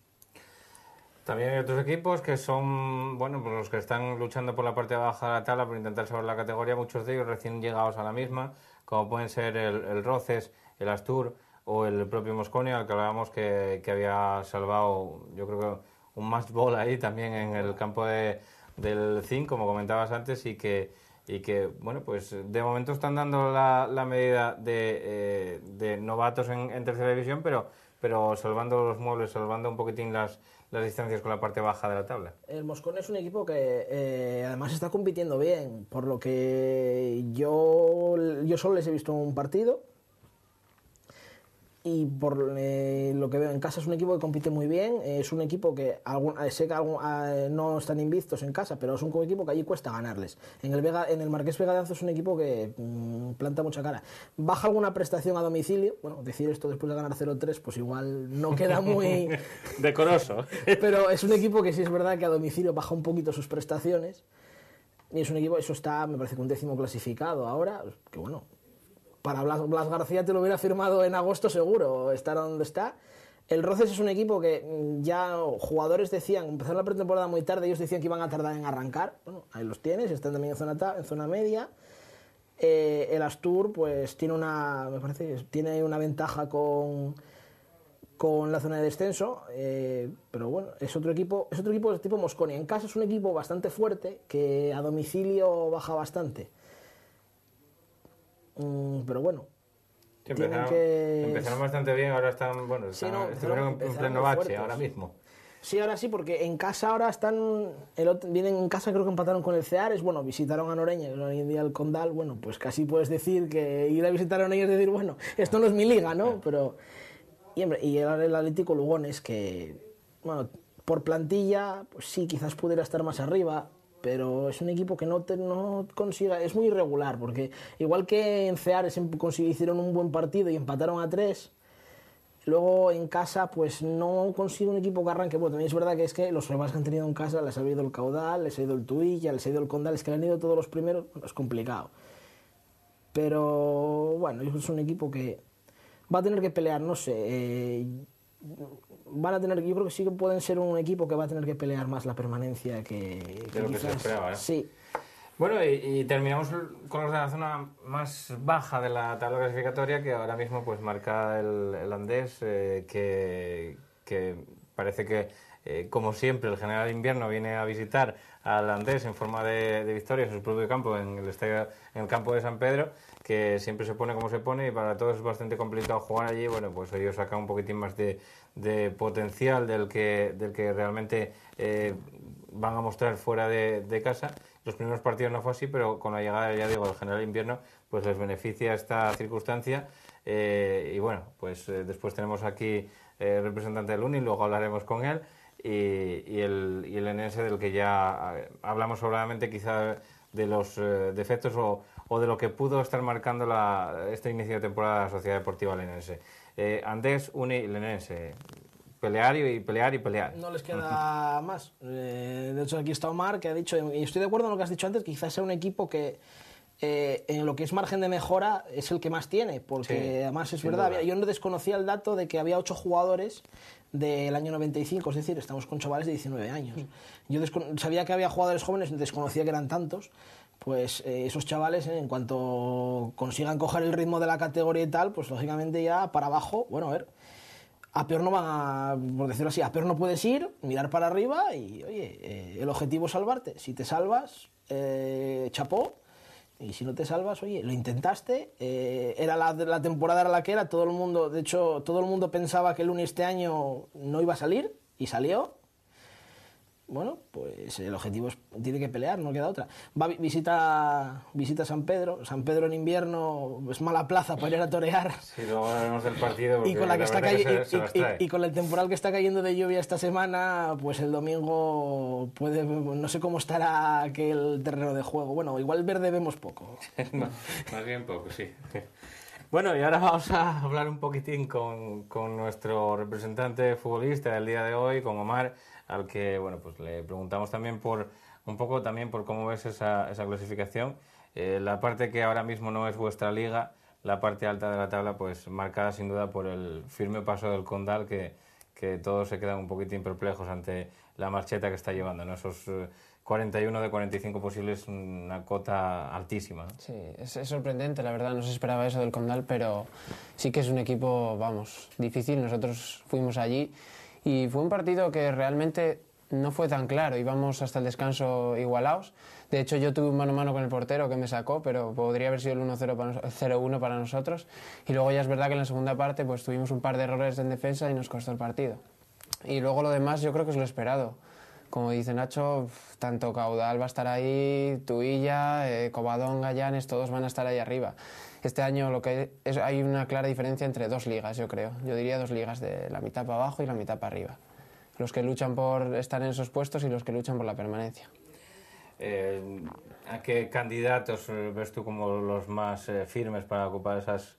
También hay otros equipos que son, bueno, pues los que están luchando por la parte baja de la tabla por intentar salvar la categoría, muchos de ellos recién llegados a la misma, como pueden ser el, Roces, el Astur o el propio Mosconia, al que hablábamos que, había salvado, yo creo que un match ball ahí también en el campo del zinc, como comentabas antes, y que, y que, bueno, pues de momento están dando la, medida de, eh, de novatos en, en tercera división, pero, pero salvando los muebles, salvando un poquitín las las distancias con la parte baja de la tabla. El Moscón es un equipo que eh, además está compitiendo bien, por lo que yo, yo solo les he visto un partido y por eh, lo que veo en casa es un equipo que compite muy bien, eh, es un equipo que eh, sé que no están invistos en casa, pero es un equipo que allí cuesta ganarles. En el, en el Marqués Vega de es un equipo que mm, planta mucha cara. Baja alguna prestación a domicilio, bueno, decir esto después de ganar 0-3 pues igual no queda muy... [laughs] Decoroso. [laughs] pero es un equipo que sí es verdad que a domicilio baja un poquito sus prestaciones. Y es un equipo, eso está, me parece que un décimo clasificado ahora, que bueno, para Blas, García te lo hubiera firmado en agosto seguro, estar donde está. El Roces es un equipo que mm, ya jugadores decían, empezaron la pretemporada muy tarde, ellos decían que iban a tardar en arrancar. Bueno, ahí los tienes, están también en zona, en zona media. Eh, el Astur, pues tiene una, me parece, tiene una ventaja con, la zona de descenso, eh, pero bueno, es otro equipo, es otro equipo de tipo Mosconi. En casa es un equipo bastante fuerte que a domicilio baja bastante. Mm, pero bueno. empezaron, bastante bien, ahora están, bueno, en pleno bache ahora mismo. Sí, ahora sí, porque en casa ahora están. vienen en casa, creo que empataron con el Ceares. Bueno, visitaron a Noreña, hoy en día el Condal. Bueno, pues casi puedes decir que ir a visitar a Noreña es decir, bueno, [laughs] esto no es mi liga, ¿no? Pero. Y, y el Atlético Lugones, que. Bueno, por plantilla, pues sí, quizás pudiera estar más arriba pero es un equipo que no, te, consiga, es muy irregular, porque igual que en Ceares em, hicieron un buen partido y empataron a tres, luego en casa pues no consigue un equipo que arranque, bueno, también es verdad que es que los problemas que han tenido en casa les ha ido el Caudal, les ha ido el Tuilla, les ha ido el Condal, es que le han ido todos los primeros, es complicado. Pero bueno, es un equipo que va a tener que pelear, no sé. Eh, van a tener, yo creo que sí que pueden ser un equipo que va a tener que pelear más la permanencia que, que ¿eh? Bueno, y, terminamos con los de la zona más baja de la tabla clasificatoria, que ahora mismo pues marca el, Andés, eh, que, que parece que eh, como siempre, el general invierno viene a visitar al Andrés en forma de, de victoria en su propio campo, en el, en el campo de San Pedro, que siempre se pone como se pone y para todos es bastante complicado jugar allí. Bueno, pues ellos sacan un poquitín más de, potencial del que, realmente eh, van a mostrar fuera de, casa los primeros partidos no fue así, pero con la llegada, ya digo, del general invierno, pues les beneficia esta circunstancia. Eh, y bueno, pues después tenemos aquí el representante del UNI, luego hablaremos con él y, el, y enense del que ya ah, hablamos sobradamente quizá de los eh, defectos o, o, de lo que pudo estar marcando la, este inicio de temporada de la Sociedad Deportiva Lenense. Eh, Andrés un Lenense. Pelear y pelear y pelear. No les queda más. Eh, de hecho, aquí está Omar, que ha dicho, y estoy de acuerdo en lo que has dicho antes, que quizás sea un equipo que eh, en lo que es margen de mejora es el que más tiene, porque además es verdad, yo no desconocía el dato de que había ocho jugadores del año 95, es decir, estamos con chavales de 19 años. Mm. Yo sabía que había jugadores jóvenes, desconocía que eran tantos, pues eh, esos chavales, eh, en cuanto consigan coger el ritmo de la categoría y tal, pues lógicamente ya para abajo, bueno, a ver, a peor no van a, por decirlo así, a peor no puedes ir, mirar para arriba y, oye, eh, el objetivo es salvarte. Si te salvas, chapó, y si no te salvas, oye, lo intentaste. Eh, era la, la, temporada era la que era. Todo el mundo, de hecho, todo el mundo pensaba que el lunes este año no iba a salir y salió bueno, pues el objetivo tiene que pelear, no queda otra. Va, visita, visita San Pedro. San Pedro en invierno es mala plaza para ir a torear. Sí, luego hablaremos del partido. Y con, la que está y, con el temporal que está cayendo de lluvia esta semana, pues el domingo puede, no sé cómo estará aquel terreno de juego. Bueno, igual verde vemos poco. [laughs] más bien poco, sí. Bueno, y ahora vamos a hablar un poquitín con, con nuestro representante futbolista del día de hoy, con Omar al que bueno, pues le preguntamos también por un poco también por cómo ves esa, clasificación. Eh, la parte que ahora mismo no es vuestra liga, la parte alta de la tabla, pues marcada sin duda por el firme paso del Condal, que, que todos se quedan un poquitín perplejos ante la marcheta que está llevando. Esos 41 eh, de 45 posibles, una cota altísima. Sí, es, es, sorprendente, la verdad, no se esperaba eso del Condal, pero sí que es un equipo, vamos, difícil. Nosotros fuimos allí y fue un partido que realmente no fue tan claro. Íbamos hasta el descanso igualados. De hecho, yo tuve un mano a mano con el portero que me sacó, pero podría haber sido el 1-0 para, para, nosotros. Y luego ya es verdad que en la segunda parte pues, tuvimos un par de errores en defensa y nos costó el partido. Y luego lo demás yo creo que es lo esperado. Como dice Nacho, tanto Caudal va a estar ahí, Tuilla, eh, Cobadón, Gallanes, todos van a estar ahí arriba este año lo que es, hay una clara diferencia entre dos ligas, yo creo. Yo diría dos ligas de la mitad para abajo y la mitad para arriba. Los que luchan por estar en esos puestos y los que luchan por la permanencia. Eh, ¿A qué candidatos eh, ves tú como los más eh, firmes para ocupar esas,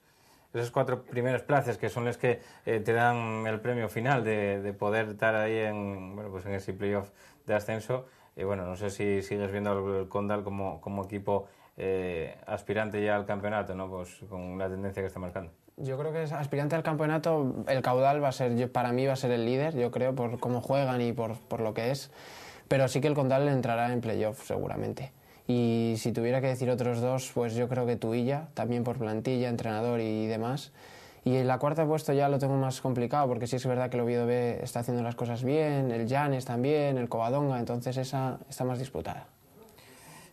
esas cuatro primeros plazas que son los que te dan el premio final de, poder estar ahí en, bueno, pues en ese playoff de ascenso? Y bueno, no sé si sigues viendo al Condal como, como equipo eh, aspirante ya al campeonato, ¿no? Pues con la tendencia que está marcando. Yo creo que es aspirante al campeonato, el caudal va a ser, para mí va a ser el líder, yo creo, por cómo juegan y por, lo que es. Pero sí que el condal entrará en playoff seguramente. Y si tuviera que decir otros dos, pues yo creo que Tuilla, también por plantilla, entrenador y demás. Y en la cuarta puesto ya lo tengo más complicado, porque sí es verdad que el Oviedo está haciendo las cosas bien, el Janes también, el Covadonga, entonces esa está más disputada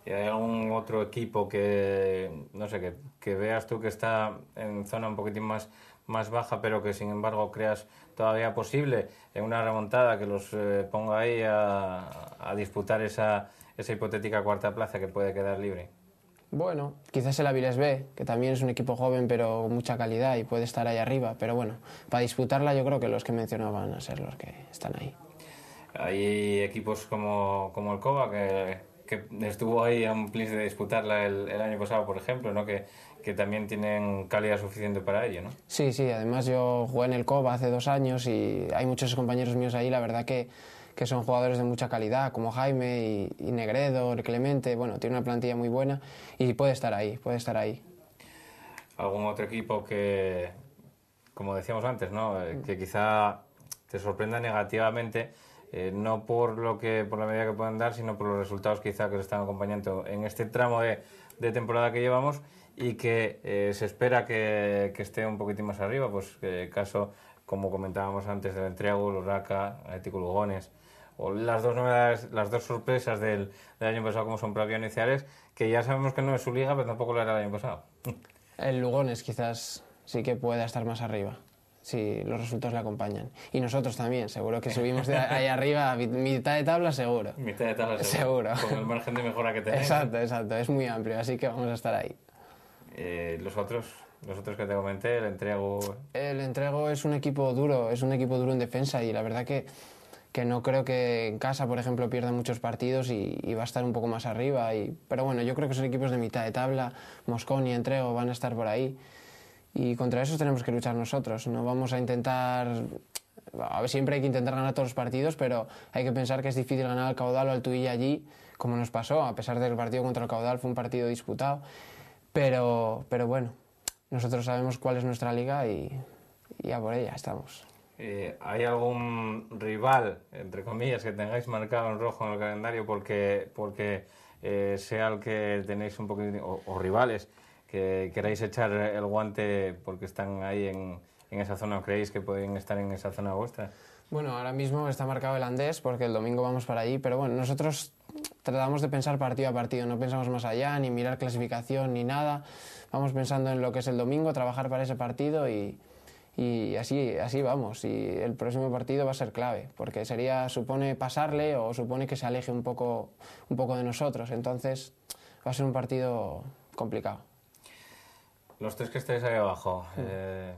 y hay algún otro equipo que, no sé, veas tú que está en zona un poquitín más, más baja, pero que sin embargo creas todavía posible en una remontada que los eh, ponga ahí a, disputar esa, hipotética cuarta plaza que puede quedar libre? Bueno, quizás el Avilés B, que también es un equipo joven pero mucha calidad y puede estar ahí arriba, pero bueno, para disputarla yo creo que los que mencionaban van a ser los que están ahí. Hay equipos como, como el Cova que que estuvo ahí a un plis de disputarla el, año pasado, por ejemplo, ¿no? Que, que, también tienen calidad suficiente para ello, ¿no? Sí, sí, además yo jugué en el COBA hace dos años y hay muchos compañeros míos ahí, la verdad que, que son jugadores de mucha calidad, como Jaime y, Negredo, Clemente, bueno, tiene una plantilla muy buena y puede estar ahí, puede estar ahí. ¿Algún otro equipo que, como decíamos antes, ¿no? Eh, que quizá te sorprenda negativamente? Eh, no por lo que por la medida que puedan dar, sino por los resultados quizá que se están acompañando en este tramo de, temporada que llevamos y que eh, se espera que, esté un poquitín más arriba, pues caso, como comentábamos antes, del Triángulo, Luraca, Atlético Lugones, o las dos novedades, las dos sorpresas del, año pasado como son Pravia iniciales, que ya sabemos que no es su liga, pero tampoco lo era el año pasado. El Lugones quizás sí que pueda estar más arriba si los resultados le acompañan. Y nosotros también, seguro que subimos de ahí arriba, mitad de tabla seguro. [laughs] Mitad de tabla seguro. Con el margen de mejora que tenemos. Exacto, exacto, es muy amplio, así que vamos a estar ahí. Eh, los otros, que te comenté, el entrego. El entrego es un equipo duro, es un equipo duro en defensa y la verdad que, que no creo que en casa, por ejemplo, pierda muchos partidos y, va a estar un poco más arriba. Y, pero bueno, yo creo que son equipos de mitad de tabla, Moscón y entrego van a estar por ahí. Y contra eso tenemos que luchar nosotros. No vamos a intentar a siempre hay que intentar ganar todos los partidos, pero hay que pensar que es difícil ganar al caudal o al y allí, como nos pasó, a pesar del partido contra el caudal, fue un partido disputado. Pero, pero bueno, nosotros sabemos cuál es nuestra liga y, a ya por ella estamos. Eh, ¿Hay algún rival, entre comillas, que tengáis marcado en rojo en el calendario porque, porque eh, sea el que tenéis un poquito, o, o rivales? que queráis echar el guante porque están ahí en, esa zona o creéis que pueden estar en esa zona vuestra? Bueno, ahora mismo está marcado el Andés porque el domingo vamos para allí, pero bueno, nosotros tratamos de pensar partido a partido, no pensamos más allá, ni mirar clasificación, ni nada. Vamos pensando en lo que es el domingo, trabajar para ese partido y, así, así vamos. Y el próximo partido va a ser clave, porque sería, supone pasarle o supone que se aleje un un poco de nosotros. Entonces va a ser un partido complicado. Los tres que estáis ahí abajo, eh,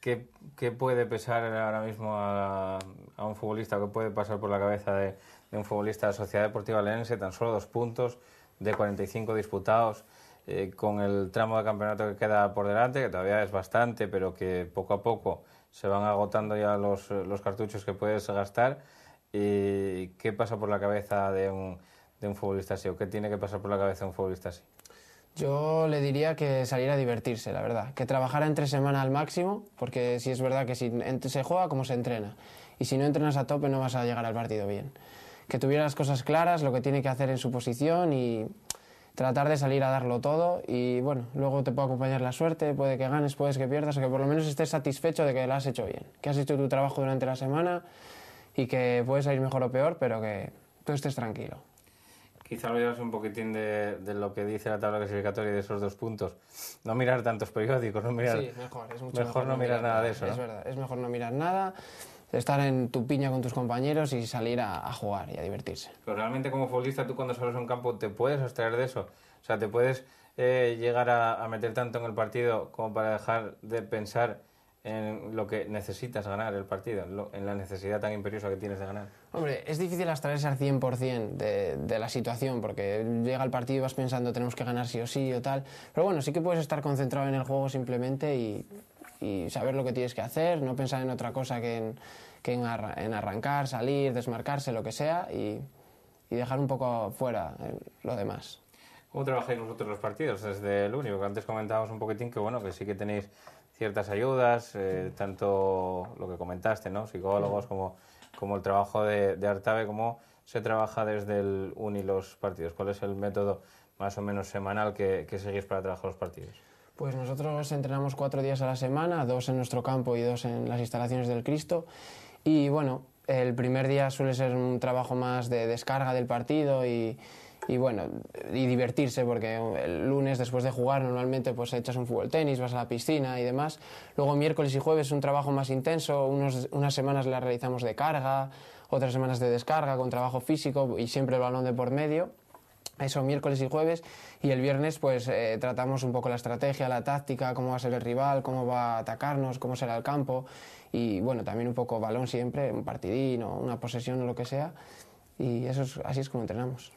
¿qué, puede pesar ahora mismo a, un futbolista, qué puede pasar por la cabeza de, un futbolista de Sociedad Deportiva Lense? Tan solo dos puntos de 45 disputados, eh, con el tramo de campeonato que queda por delante, que todavía es bastante, pero que poco a poco se van agotando ya los, cartuchos que puedes gastar. ¿Y eh, qué pasa por la cabeza de un, de un futbolista así o qué tiene que pasar por la cabeza de un futbolista así? Yo le diría que saliera a divertirse, la verdad. Que trabajara entre semana al máximo, porque si es verdad que se juega como se entrena. Y si no entrenas a tope no vas a llegar al partido bien. Que tuviera las cosas claras, lo que tiene que hacer en su posición y tratar de salir a darlo todo. Y bueno, luego te puede acompañar la suerte, puede que ganes, puedes que pierdas, o que por lo menos estés satisfecho de que lo has hecho bien. Que has hecho tu trabajo durante la semana y que puedes salir mejor o peor, pero que tú estés tranquilo quizá olvidarse un poquitín de, lo que dice la tabla clasificatoria y de esos dos puntos. No mirar tantos periódicos, no mirar... Sí, mejor, es mucho mejor, no, mirar, nada, de eso. Es verdad, es mejor no mirar nada, estar en tu piña con tus compañeros y salir a, jugar y a divertirse. Pero realmente como futbolista tú cuando sales a un campo te puedes extraer de eso. O sea, te puedes eh, llegar a meter tanto en el partido como para dejar de pensar en lo que necesitas ganar el partido, en la necesidad tan imperiosa que tienes de ganar? Hombre, es difícil abstraerse al 100% de, de la situación, porque llega el partido y vas pensando tenemos que ganar sí o sí o tal, pero bueno, sí que puedes estar concentrado en el juego simplemente y, saber lo que tienes que hacer, no pensar en otra cosa que en, arrancar, salir, desmarcarse, lo que sea, y, dejar un poco fuera eh, lo demás. ¿Cómo trabajáis vosotros los partidos? Desde el único que antes comentábamos un poquitín que bueno, que sí que tenéis ciertas ayudas, eh, tanto lo que comentaste, ¿no? psicólogos, como, como el trabajo de, de Artabe, cómo se trabaja desde el UNI los partidos, cuál es el método más o menos semanal que, que seguís para trabajar los partidos. Pues nosotros entrenamos cuatro días a la semana, dos en nuestro campo y dos en las instalaciones del Cristo. Y bueno, el primer día suele ser un trabajo más de descarga del partido y, y bueno, y divertirse, porque el lunes después de jugar normalmente pues echas un fútbol tenis, vas a la piscina y demás. Luego miércoles y jueves un trabajo más intenso, unas semanas las realizamos de carga, otras semanas de descarga con trabajo físico y siempre el balón de por medio. Eso miércoles y jueves y el viernes pues eh, tratamos un poco la estrategia, la táctica, cómo va a ser el rival, cómo va a atacarnos, cómo será el campo y bueno, también un poco balón siempre, un partidín una posesión o lo que sea y eso así es como entrenamos.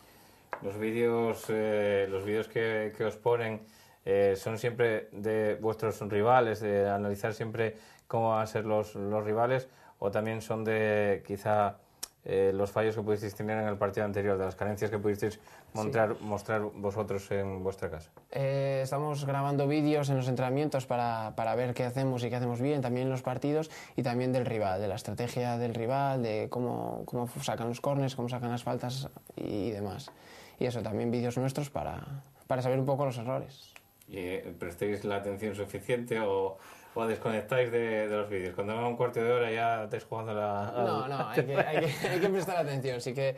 Los vídeos, eh, los vídeos que, os ponen eh, son siempre de vuestros rivales, de analizar siempre cómo van a ser los, rivales, o también son de quizá eh, los fallos que pudisteis tener en el partido anterior, de las carencias que pudisteis mostrar, vosotros en vuestra casa. estamos grabando vídeos en los entrenamientos para, para, ver qué hacemos y qué hacemos bien, también en los partidos y también del rival, de la estrategia del rival, de cómo, cómo sacan los cornes, cómo sacan las faltas y demás y eso, también vídeos nuestros para, para saber un poco los errores. ¿Y eh, prestéis la atención suficiente o, o desconectáis de, de los vídeos? Cuando va un cuarto de hora ya estáis jugando la... No, no, hay que, [laughs] prestar atención, Así que...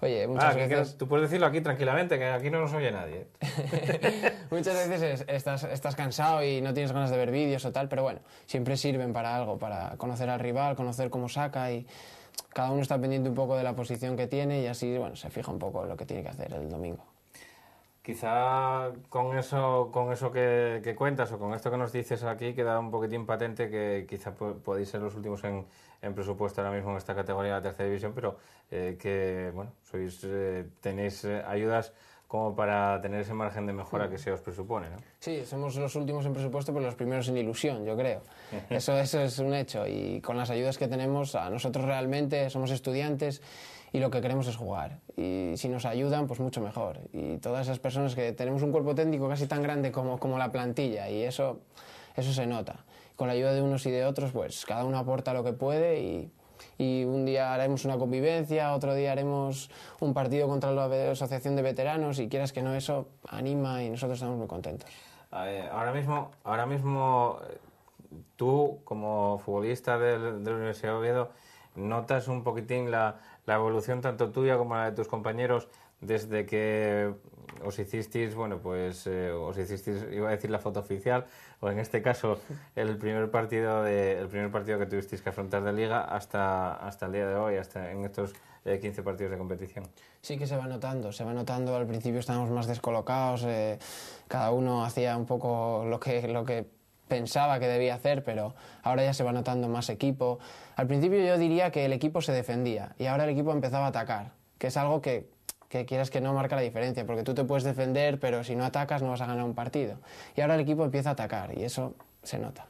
Oye, ah, muchas veces... tú puedes decirlo aquí tranquilamente, que aquí no nos oye nadie. [laughs] muchas veces estás, estás cansado y no tienes ganas de ver vídeos o tal, pero bueno, siempre sirven para algo, para conocer al rival, conocer cómo saca y cada uno está pendiente un poco de la posición que tiene y así bueno, se fija un poco lo que tiene que hacer el domingo. Quizá con eso, con eso que, cuentas o con esto que nos dices aquí queda un poquitín patente que quizá podéis ser los últimos en, presupuesto ahora mismo en esta categoría de la tercera división, pero eh, que bueno, sois, eh, tenéis eh, ayudas como para tener ese margen de mejora que se os presupone. ¿no? Sí, somos los últimos en presupuesto, pero los primeros en ilusión, yo creo. [laughs] Eso, eso es un hecho. Y con las ayudas que tenemos, a nosotros realmente somos estudiantes y lo que queremos es jugar. Y si nos ayudan, pues mucho mejor. Y todas esas personas que tenemos un cuerpo técnico casi tan grande como, como la plantilla, y eso, eso se nota. Con la ayuda de unos y de otros, pues cada uno aporta lo que puede y y un día haremos una convivencia, otro día haremos un partido contra la Asociación de Veteranos y quieras que no, eso anima y nosotros estamos muy contentos. ahora mismo, ahora mismo eh, tú como futbolista de la Universidad de Oviedo, ¿notas un poquitín la, la evolución tanto tuya como la de tus compañeros desde que os hicisteis, bueno, pues eh, os hicisteis, iba a decir la foto oficial, o en este caso el primer partido el primer partido que tuvisteis que afrontar de liga hasta, hasta el día de hoy, hasta en estos 15 eh, partidos de competición. Sí que se va notando, se va notando, al principio estábamos más descolocados, eh, cada uno hacía un poco lo que, lo que pensaba que debía hacer, pero ahora ya se va notando más equipo. Al principio yo diría que el equipo se defendía y ahora el equipo empezaba a atacar, que es algo que que quieras que no marca la diferencia, porque tú te puedes defender, pero si no atacas no vas a ganar un partido. Y ahora el equipo empieza a atacar y eso se nota.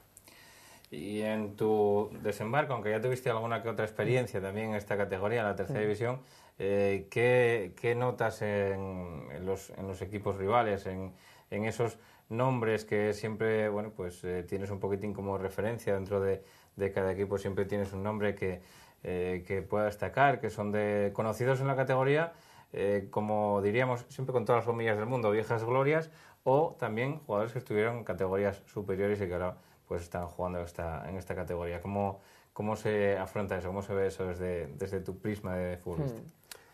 Y en tu desembarco, aunque ya tuviste alguna que otra experiencia también en esta categoría, en la tercera división, eh, ¿qué, ¿qué, notas en, los, en, los, equipos rivales, en, en, esos nombres que siempre bueno, pues, eh, tienes un poquitín como referencia dentro de, de cada equipo? Siempre tienes un nombre que, eh, que pueda destacar, que son de conocidos en la categoría, eh, como diríamos, siempre con todas las familias del mundo, viejas glorias, o también jugadores que estuvieron en categorías superiores y que ahora pues están jugando esta, en esta categoría. ¿Cómo, ¿Cómo se afronta eso? ¿Cómo se ve eso desde, desde tu prisma de futbolista? Hmm.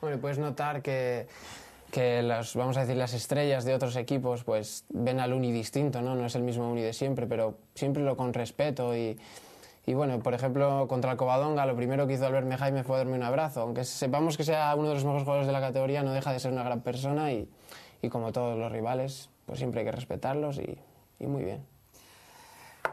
Bueno, puedes notar que, que las, vamos a decir, las estrellas de otros equipos pues ven al uni distinto, ¿no? No es el mismo uni de siempre, pero siempre lo con respeto y y bueno, por ejemplo, contra el Covadonga, lo primero que hizo Albert Jaime fue darme un abrazo. Aunque sepamos que sea uno de los mejores jugadores de la categoría, no deja de ser una gran persona y, como todos los rivales, pues siempre hay que respetarlos y, muy bien.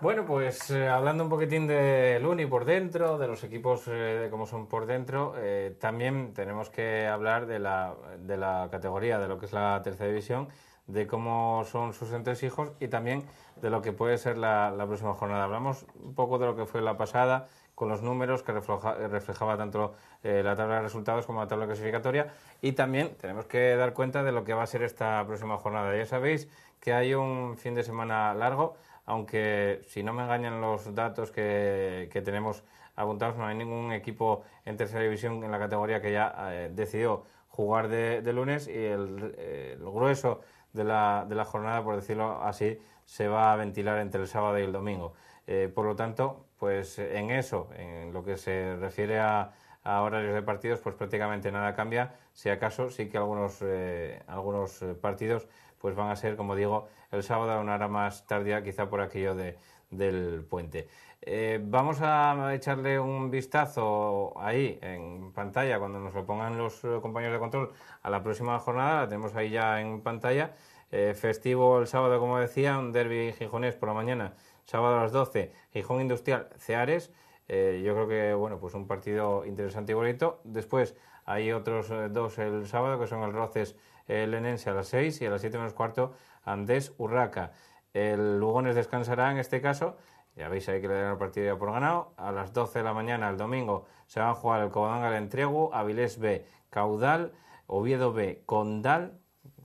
Bueno, pues eh, hablando un poquitín del Uni por dentro, de los equipos eh, de cómo son por dentro, eh, también tenemos que hablar de la, de la categoría, de lo que es la tercera división de cómo son sus hijos y también de lo que puede ser la, la, próxima jornada. Hablamos un poco de lo que fue la pasada, con los números que reflejaba tanto eh, la tabla de resultados como la tabla clasificatoria y también tenemos que dar cuenta de lo que va a ser esta próxima jornada. Ya sabéis que hay un fin de semana largo, aunque si no me engañan los datos que, que tenemos apuntados, no hay ningún equipo en tercera división en la categoría que ya eh, decidió jugar de, de, lunes y el, eh, el grueso de la, de la jornada, por decirlo así, se va a ventilar entre el sábado y el domingo. Eh, por lo tanto, pues en eso, en lo que se refiere a, horarios de partidos, pues prácticamente nada cambia. Si acaso, sí que algunos, eh, algunos eh, partidos pues van a ser, como digo, el sábado a una hora más tardía, quizá por aquello de, del puente. Eh, vamos a echarle un vistazo ahí en pantalla cuando nos lo pongan los eh, compañeros de control a la próxima jornada, la tenemos ahí ya en pantalla. Eh, festivo el sábado, como decía, un derby gijonés por la mañana, sábado a las 12, Gijón Industrial Ceares. yo creo que, bueno, pues un partido interesante y bonito. Después hay otros dos el sábado, que son el Roces Lenense a las 6 y a las 7 menos cuarto, Andés Urraca. El Lugones descansará en este caso ya veis ahí que le dan el partido ya por ganado. A las 12 de la mañana, el domingo, se van a jugar el Covadonga al Entregu, Avilés B, Caudal, Oviedo B, Condal,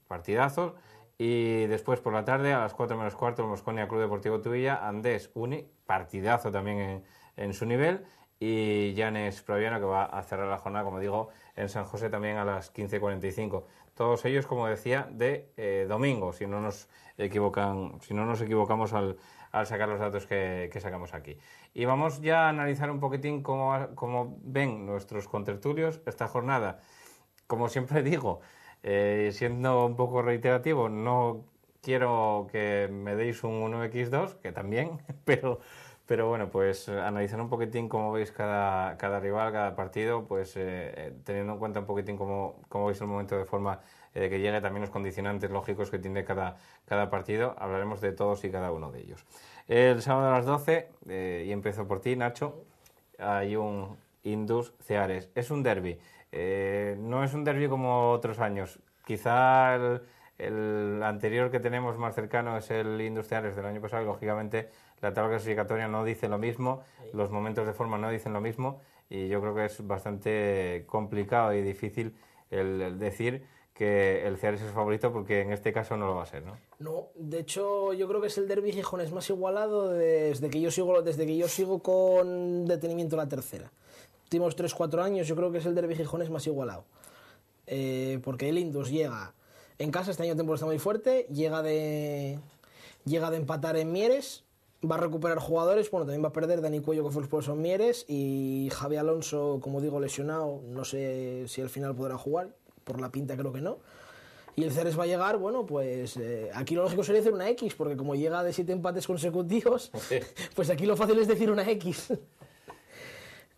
partidazos. Y después por la tarde, a las 4 menos cuarto, el Mosconia Club Deportivo Tubilla, Andés Uni, partidazo también en, su nivel. Y Janes Proviano, que va a cerrar la jornada, como digo, en San José también a las 15.45. Todos ellos, como decía, de eh, domingo, si no nos equivocan, si no nos equivocamos al, al sacar los datos que, sacamos aquí. Y vamos ya a analizar un poquitín cómo, ven nuestros contertulios esta jornada. Como siempre digo, eh, siendo un poco reiterativo, no quiero que me deis un 1x2, que también, [laughs] pero, pero bueno, pues analizar un poquitín cómo veis cada, cada rival, cada partido, pues eh, eh, teniendo en cuenta un poquitín cómo, cómo veis el momento de forma eh, que llegue también los condicionantes lógicos que tiene cada, cada partido. Hablaremos de todos y cada uno de ellos. El sábado a las 12, eh, y empiezo por ti, Nacho, hay un Indus Ceares. Es un derby. Eh, no es un derby como otros años. Quizá el, anterior que tenemos más cercano es el Indus Ceares del año pasado. lógicamente, la tabla clasificatoria no dice lo mismo, los momentos de forma no dicen lo mismo y yo creo que es bastante complicado y difícil el decir que el Ceares es su favorito porque en este caso no lo va a ser, ¿no? No, de hecho yo creo que es el derby gijones más igualado desde que yo sigo, desde que yo sigo con detenimiento la tercera. Últimos 3-4 años yo creo que es el derby gijones más igualado. Eh, porque el Indus llega en casa, este año el temporada está muy fuerte, llega de, llega de empatar en Mieres, va a recuperar jugadores, bueno, también va a perder Dani Cuello que fue expulsado en Mieres y Javi Alonso, como digo, lesionado, no sé si al final podrá jugar, por la pinta creo que no. Y el Ceres va a llegar, bueno, pues eh, aquí lo lógico sería hacer una X, porque como llega de siete empates consecutivos, [laughs] pues aquí lo fácil es decir una X.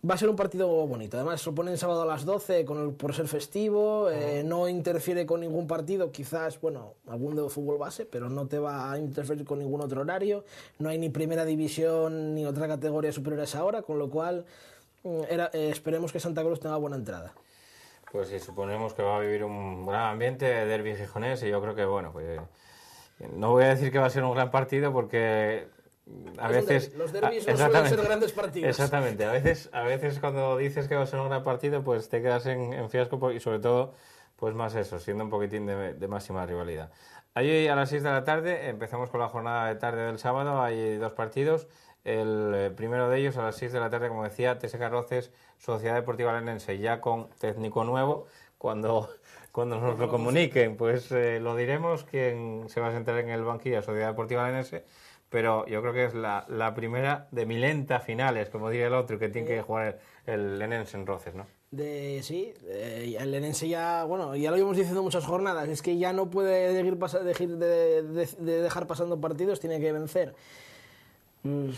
Va a ser un partido bonito. Además, se ponen el sábado a las 12 con el, por ser festivo. Eh, no interfiere con ningún partido. Quizás, bueno, algún de fútbol base, pero no te va a interferir con ningún otro horario. No hay ni primera división ni otra categoría superior a esa hora, con lo cual mm, era, eh, esperemos que Santa Cruz tenga buena entrada. Pues sí, suponemos que va a vivir un gran ambiente de derbi gijonés y yo creo que, bueno, pues eh, no voy a decir que va a ser un gran partido porque a veces... Los derbis no suelen ser grandes partidos. Exactamente, a veces, a veces cuando dices que va a ser un gran partido pues te quedas en, en fiasco y sobre todo pues más eso, siendo un poquitín de, máxima rivalidad. Allí a las 6 de la tarde empezamos con la jornada de tarde del sábado, hay dos partidos. El eh, primero de ellos a las 6 de la tarde, como decía, Tese Carroces, Sociedad Deportiva lenense ya con técnico nuevo, cuando, [laughs] cuando nos lo comuniquen, pues eh, lo diremos quien se va a sentar en el banquillo Sociedad Deportiva lenense pero yo creo que es la, la primera de milenta finales, como diría el otro, que tiene que jugar el, el Lenense en Roces, ¿no? De, sí, eh, el Lenense ya, bueno, ya lo hemos diciendo muchas jornadas, es que ya no puede dejar, de, dejar pasando partidos, tiene que vencer. Mm.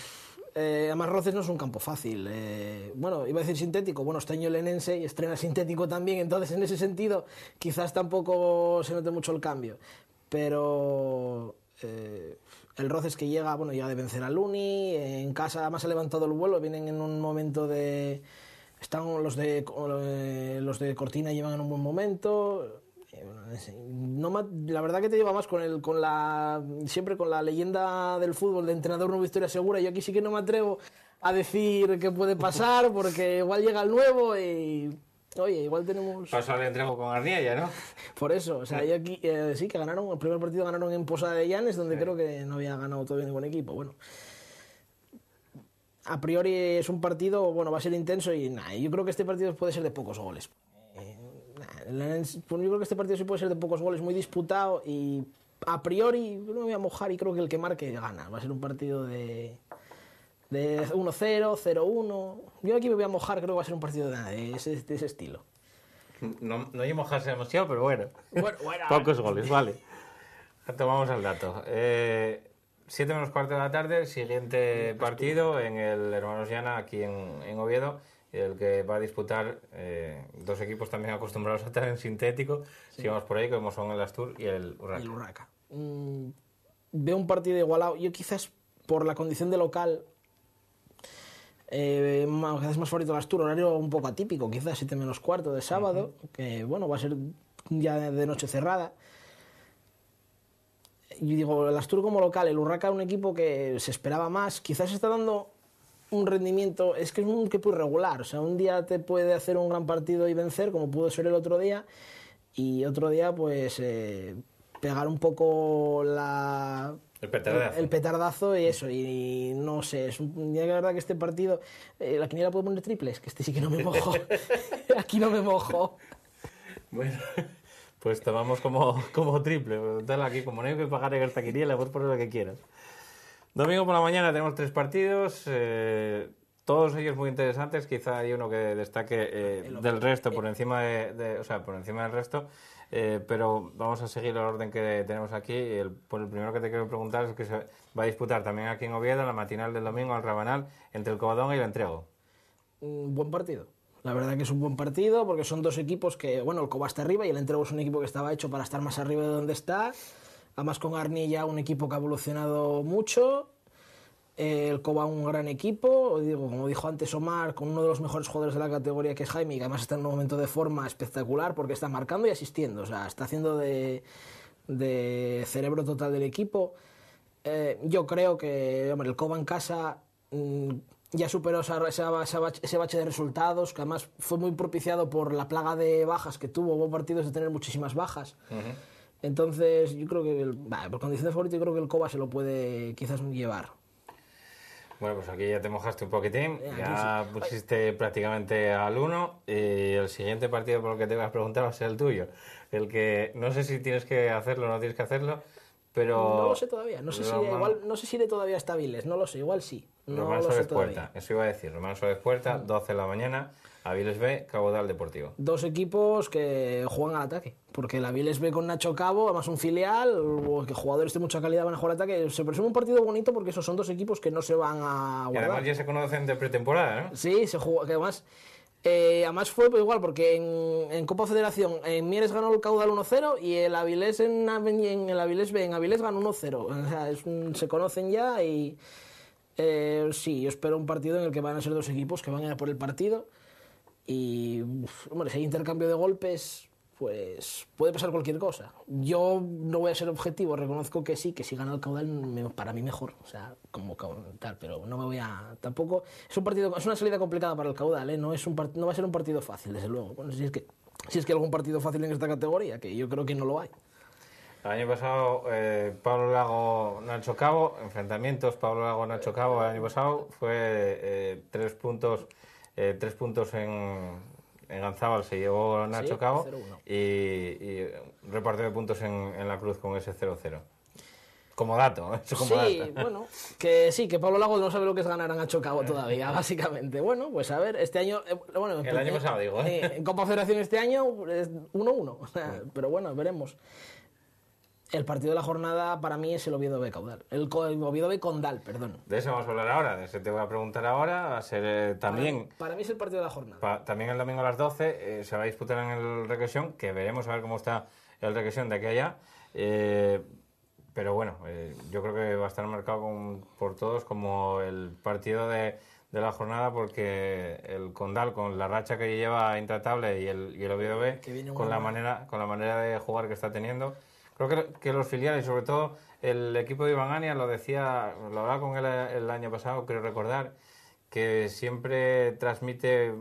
Eh, además, Roces no es un campo fácil. Eh, bueno, iba a decir sintético. Bueno, este año el y estrena sintético también. Entonces, en ese sentido, quizás tampoco se note mucho el cambio. Pero eh, el Roces que llega, bueno, llega de vencer al Luni. En casa, además, ha levantado el vuelo. Vienen en un momento de. Están los de, los de Cortina, llevan en un buen momento la verdad que te lleva más con el, con la, siempre con la leyenda del fútbol de entrenador no victoria segura. Yo aquí sí que no me atrevo a decir que puede pasar [laughs] porque igual llega el nuevo y Oye, igual tenemos. Pasó el entrego con Arniella, ¿no? [laughs] Por eso, o sea, yo aquí eh, sí que ganaron, el primer partido ganaron en Posada de Llanes, donde creo que no había ganado todavía ningún equipo. Bueno, a priori es un partido, bueno, va a ser intenso y nada, yo creo que este partido puede ser de pocos goles. Pues yo creo que este partido sí puede ser de pocos goles, muy disputado y a priori no me voy a mojar y creo que el que marque gana. Va a ser un partido de, de 1-0, 0-1. Yo aquí me voy a mojar, creo que va a ser un partido de, ese, ese estilo. No, no hay mojarse demasiado, pero bueno. pocos goles, vale. Tomamos el dato. Eh, 7 menos cuarto de la tarde, el siguiente pues partido en el Hermanos Llana aquí en, en Oviedo el que va a disputar eh, dos equipos también acostumbrados a estar en sintético, sigamos por ahí, como son el Astur y el Urraca. El mm, veo un partido igualado. Yo quizás por la condición de local, eh, más, más favorito el Astur, horario un poco atípico, quizás 7 menos cuarto de sábado, que bueno, va a ser ya de noche cerrada yo digo, el Astur como local, el Urraca un equipo que se esperaba más, quizás está dando un rendimiento, es que es un equipo irregular, o sea, un día te puede hacer un gran partido y vencer, como pudo ser el otro día, y otro día pues eh, pegar un poco la... El petardazo. y eso, y, no sé, es un, la verdad que este partido, eh, la quiniela puede poner triples, que este sí que no me mojo, [laughs] [laughs] aquí no me mojo. Bueno, pues tomamos como, como triple, dale pues, aquí, como no hay que pagar el esta puedes poner lo que quieras. Domingo por la mañana tenemos tres partidos. Eh, todos ellos muy interesantes, quizá hay uno que destaque eh, del resto por encima de, o por encima del resto, eh, pero vamos a seguir el orden que tenemos aquí. El, por el primero que te quiero preguntar es que se va a disputar también aquí en Oviedo la matinal del domingo al Rabanal entre el Cobadón y el Entrego. Un buen partido. La verdad que es un buen partido porque son dos equipos que, bueno, el Coba está arriba y el Entrego es un equipo que estaba hecho para estar más arriba de donde está. Además con Arnie ya un equipo que ha evolucionado mucho. El Coba un gran equipo, digo, como dijo antes Omar, con uno de los mejores jugadores de la categoría que es Jaime, que además está en un momento de forma espectacular porque está marcando y asistiendo, o sea, está haciendo de, cerebro total del equipo. Eh, yo creo que el Coba en casa mm, ya superó esa, ese bache de resultados, que además fue muy propiciado por la plaga de bajas que tuvo, hubo partidos de tener muchísimas bajas. Entonces, yo creo que el, por condición de favorito, yo creo que el Coba se lo puede quizás llevar. Bueno, pues aquí ya te mojaste un poquitín, eh, ya pusiste prácticamente al uno y el siguiente partido por el que te vas a preguntar va a ser el tuyo. El que no sé si tienes que hacerlo o no tienes que hacerlo, pero... No lo sé todavía, no sé, si, igual, no sé si todavía estables, no lo sé, igual sí. No Román Suárez Puerta, eso iba a decir, Román Suárez Puerta, 12 mm. de la mañana. Aviles B, Caudal Deportivo. Dos equipos que juegan al ataque. Porque el Aviles B con Nacho Cabo, además un filial, que jugadores de mucha calidad van a jugar al ataque. Se presume un partido bonito porque esos son dos equipos que no se van a guardar. Y además ya se conocen de pretemporada, ¿no? Sí, se juega. además. Eh, además fue pues igual, porque en, Copa Federación en Mieres ganó el Caudal 1-0 y el Avilés en, en, el Avilés B en Avilés ganó 1-0. O sea, se conocen ya y eh, sí, yo espero un partido en el que van a ser dos equipos que van a ir por el partido. Y, hombre, si hay intercambio de golpes, pues puede pasar cualquier cosa. Yo no voy a ser objetivo, reconozco que sí, que si gana el caudal, para mí mejor, o sea, como tal, pero no me voy a. Tampoco. Es un partido, es una salida complicada para el caudal, ¿eh? no, es un, no va a ser un partido fácil, desde luego. Bueno, si es que si es que algún partido fácil en esta categoría, que yo creo que no lo hay. El año pasado, eh, Pablo Lago, Nacho Cabo, enfrentamientos Pablo Lago, Nacho Cabo, el año pasado fue eh, tres puntos eh, tres puntos en, en Ganzábal se llevó Nacho Cabo y, y, repartió de puntos en, la cruz con ese 0-0. Como dato, ¿eh? sí, bueno, que sí, que Pablo Lagos no sabe lo que es ganar a Nacho Cabo eh. todavía, [laughs] básicamente. Bueno, pues a ver, este año... bueno, El año pasado, digo. ¿eh? en Copa Federación este año es 1-1, [laughs] pero bueno, veremos el partido de la jornada para mí es el Oviedo B Caudal. El, Oviedo B Condal, perdón. De eso vamos a hablar ahora, de eso te voy a preguntar ahora. a ser eh, también. Para, mí es el partido de la jornada. también el domingo a las 12 eh, se va a disputar en el Regresión, que veremos a ver cómo está el Regresión de aquí allá. Eh, pero bueno, yo creo que va a estar marcado por todos como el partido de, la jornada, porque el Condal, con la racha que lleva intratable y el, Oviedo B, con, la manera, con la manera de jugar que está teniendo. Creo que, los filiales sobre todo el equipo de Iván lo decía, lo hablaba con él el año pasado, creo recordar, que siempre transmite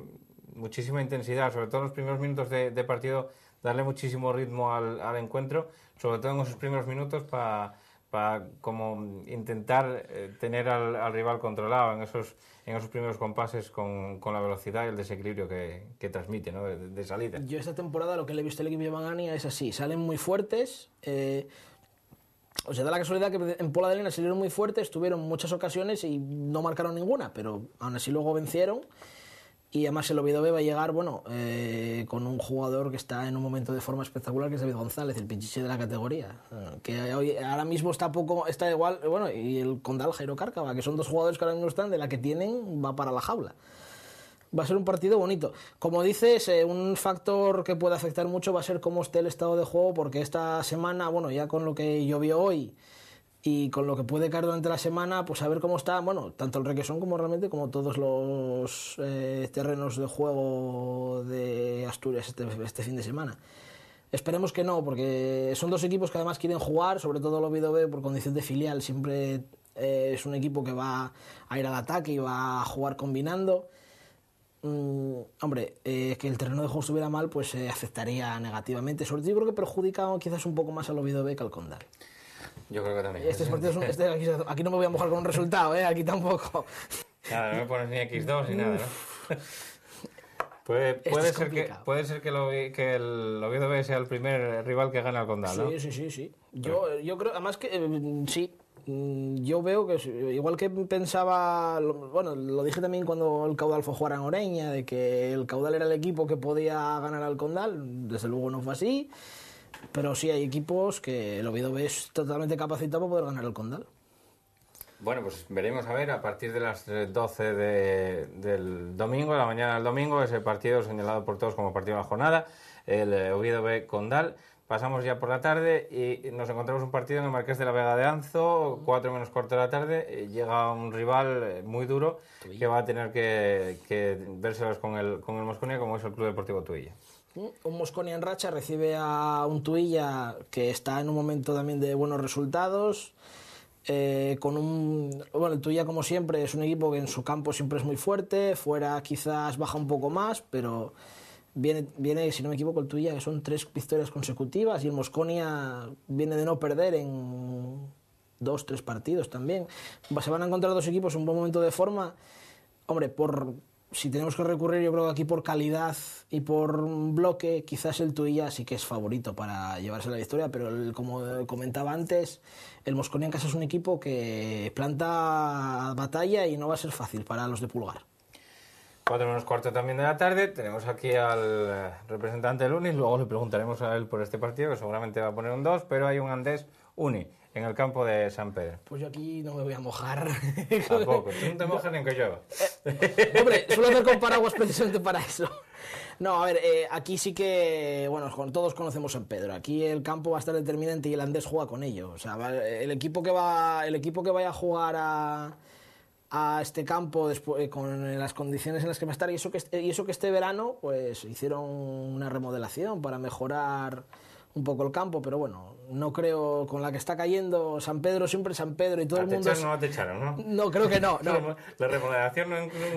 muchísima intensidad, sobre todo en los primeros minutos de, partido, darle muchísimo ritmo al, al, encuentro, sobre todo en esos primeros minutos para para como intentar eh, tener al, rival controlado en esos, en esos primeros compases con, con la velocidad y el desequilibrio que, que transmite ¿no? de, salida. Yo esta temporada lo que le he visto al equipo de Magani es así, salen muy fuertes, eh, o sea, da la casualidad que en Pola de Lena salieron muy fuertes, tuvieron muchas ocasiones y no marcaron ninguna, pero aún así luego vencieron. Y además el Oviedo va a llegar, bueno, eh, con un jugador que está en un momento de forma espectacular, que es David González, el pinchiche de la categoría. Que hoy, ahora mismo está poco, está igual, bueno, y el Condal Jairo Cárcava, que son dos jugadores que ahora mismo están, de la que tienen, va para la jaula. Va a ser un partido bonito. Como dices, eh, un factor que puede afectar mucho va a ser cómo esté el estado de juego, porque esta semana, bueno, ya con lo que llovió hoy, y con lo que puede caer durante la semana, pues a ver cómo está, bueno, tanto el Requesón como realmente como todos los eh, terrenos de juego de Asturias este, este, fin de semana. Esperemos que no, porque son dos equipos que además quieren jugar, sobre todo el Oviedo B por condición de filial, siempre eh, es un equipo que va a ir al ataque y va a jugar combinando. Mm, hombre, eh, que el terreno de juego estuviera mal, pues afectaría negativamente. Sobre todo, yo creo que perjudica quizás un poco más al Oviedo B que al Condal. Yo creo que también. Este partido es un, este aquí, no me voy a mojar con un resultado, ¿eh? aquí tampoco. Nada, no me pones ni X2 ni nada, ¿no? Puede, puede, ser que, puede, ser que, lo, que el Oviedo B sea el primer rival que gane al Condal, ¿no? Sí, sí, sí. sí. Pues yo, eh, yo creo, además que eh, sí, mm, yo veo que eh, igual que pensaba, bueno, lo dije también cuando el caudal fue jugar a Oreña, de que el caudal era el equipo que podía ganar al condal, desde luego no fue así. Pero sí hay equipos que el Oviedo es totalmente capacitado para poder ganar el Condal. Bueno, pues veremos a ver a partir de las 12 eh, del domingo, de la mañana del domingo, ese partido señalado por todos como partido de la jornada, el eh, Oviedo B Condal. Pasamos ya por la tarde y nos encontramos un partido en el Marqués de la Vega de Anzo, 4 menos cuarto de la tarde. Eh, llega un rival muy duro que va a tener que, que con el, con el Moscone, como es el Club Deportivo Tuilla. Mm, un Mosconi en racha recibe a un Tuilla que está en un momento también de buenos resultados. Eh, con un el Tuilla, como siempre es un equipo que en su campo siempre es muy fuerte fuera quizás baja un poco más pero viene viene si no me equivoco el Tuilla, que son tres victorias consecutivas y el Mosconia viene de no perder en dos tres partidos también se van a encontrar dos equipos en un buen momento de forma hombre por si tenemos que recurrir, yo creo que aquí por calidad y por bloque, quizás el Tuilla sí que es favorito para llevarse la victoria, pero como comentaba antes, el casa es un equipo que planta batalla y no va a ser fácil para los de Pulgar. Cuatro menos cuarto también de la tarde. Tenemos aquí al eh, representante del Unis. Luego le preguntaremos a él por este partido, que seguramente va a poner un dos pero hay un Andés Uni en el campo de San Pedro? Pues yo aquí no me voy a mojar. [laughs] Tampoco, tú no te mojas ni en que eh, hombre, suelo hacer con paraguas precisamente para eso. No, a ver, eh, aquí sí que, bueno, todos conocemos San Pedro. Aquí el campo va a estar determinante y el Andés juega con ello. O sea, el equipo que, va, el equipo que vaya a jugar a este campo eh, con las condiciones en las que va a estar y eso que, y eso que este verano pues hicieron una remodelación para mejorar un poco el campo, pero bueno, no creo con la que está cayendo San Pedro, siempre San Pedro y todo ah, el mundo. no, creo que no. [laughs] la remodelación